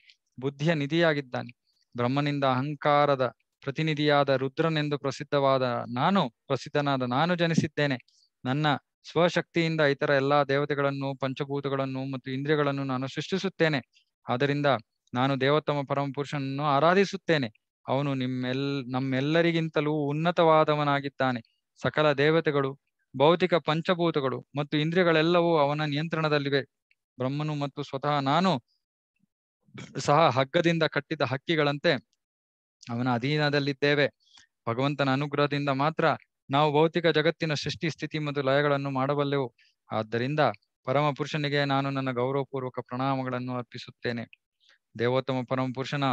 ಬುದ್ಧಿಯ ನಿಧಿಯಾಗಿದ್ದಾನೆ ಬ್ರಹ್ಮನಿಂದ ಅಹಂಕಾರದ ಪ್ರತಿನಿಧಿಯಾದ ರುದ್ರನೆಂದು ಪ್ರಸಿದ್ಧವಾದ ನಾನು ಪ್ರಸಿದ್ಧನಾದ ನಾನು ಜನಿಸಿದ್ದೇನೆ ನನ್ನ ಸ್ವಶಕ್ತಿಯಿಂದ ಇತರ ಎಲ್ಲಾ ದೇವತೆಗಳನ್ನು ಪಂಚಭೂತಗಳನ್ನು ಮತ್ತು ಇಂದ್ರಿಯಗಳನ್ನು ನಾನು ಸೃಷ್ಟಿಸುತ್ತೇನೆ ಆದ್ದರಿಂದ ನಾನು ದೇವತಮ ಪರಮ ಪುರುಷನನ್ನು ಆರಾಧಿಸುತ್ತೇನೆ ಅವನು ನಿಮ್ಮೆಲ್ ನಮ್ಮೆಲ್ಲರಿಗಿಂತಲೂ ಉನ್ನತವಾದವನಾಗಿದ್ದಾನೆ ಸಕಲ ದೇವತೆಗಳು ಭೌತಿಕ ಪಂಚಭೂತಗಳು ಮತ್ತು ಇಂದ್ರಿಯಗಳೆಲ್ಲವೂ ಅವನ ನಿಯಂತ್ರಣದಲ್ಲಿವೆ ಬ್ರಹ್ಮನು ಮತ್ತು ಸ್ವತಃ ನಾನು ಸಹ ಹಗ್ಗದಿಂದ ಕಟ್ಟಿದ ಹಕ್ಕಿಗಳಂತೆ ಅವನ ಅಧೀನದಲ್ಲಿದ್ದೇವೆ ಭಗವಂತನ ಅನುಗ್ರಹದಿಂದ ಮಾತ್ರ ನಾವು ಭೌತಿಕ ಜಗತ್ತಿನ ಸೃಷ್ಟಿ ಸ್ಥಿತಿ ಮತ್ತು ಲಯಗಳನ್ನು ಮಾಡಬಲ್ಲೆವು ಆದ್ದರಿಂದ ಪರಮ ಪುರುಷನಿಗೆ ನಾನು ನನ್ನ ಗೌರವಪೂರ್ವಕ ಪ್ರಣಾಮಗಳನ್ನು ಅರ್ಪಿಸುತ್ತೇನೆ ದೇವೋತ್ತಮ ಪರಮ ಪುರುಷನ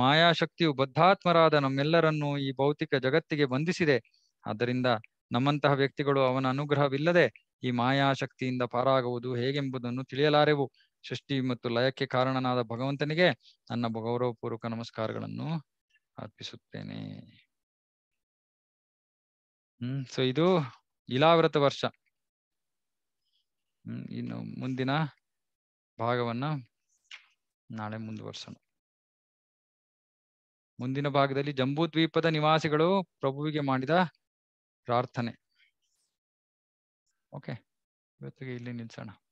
ಮಾಯಾಶಕ್ತಿಯು ಬದ್ಧಾತ್ಮರಾದ ನಮ್ಮೆಲ್ಲರನ್ನೂ ಈ ಭೌತಿಕ ಜಗತ್ತಿಗೆ ಬಂಧಿಸಿದೆ ಆದ್ದರಿಂದ ನಮ್ಮಂತಹ ವ್ಯಕ್ತಿಗಳು ಅವನ ಅನುಗ್ರಹವಿಲ್ಲದೆ ಈ ಮಾಯಾಶಕ್ತಿಯಿಂದ ಪಾರಾಗುವುದು ಹೇಗೆಂಬುದನ್ನು ತಿಳಿಯಲಾರೆವು ಸೃಷ್ಟಿ ಮತ್ತು ಲಯಕ್ಕೆ ಕಾರಣನಾದ ಭಗವಂತನಿಗೆ ನನ್ನ ಗೌರವಪೂರ್ವಕ ನಮಸ್ಕಾರಗಳನ್ನು ಅರ್ಪಿಸುತ್ತೇನೆ ಹ್ಮ್ ಸೊ ಇದು ಇಲಾವ್ರತ ವರ್ಷ ಹ್ಮ್ ಇನ್ನು ಮುಂದಿನ ಭಾಗವನ್ನ ನಾಳೆ ಮುಂದುವರ್ಸೋಣ ಮುಂದಿನ ಭಾಗದಲ್ಲಿ ಜಂಬೂ ದ್ವೀಪದ ನಿವಾಸಿಗಳು ಪ್ರಭುವಿಗೆ ಮಾಡಿದ ಪ್ರಾರ್ಥನೆ ಓಕೆ ಇವತ್ತಿಗೆ ಇಲ್ಲಿ ನಿಲ್ಸೋಣ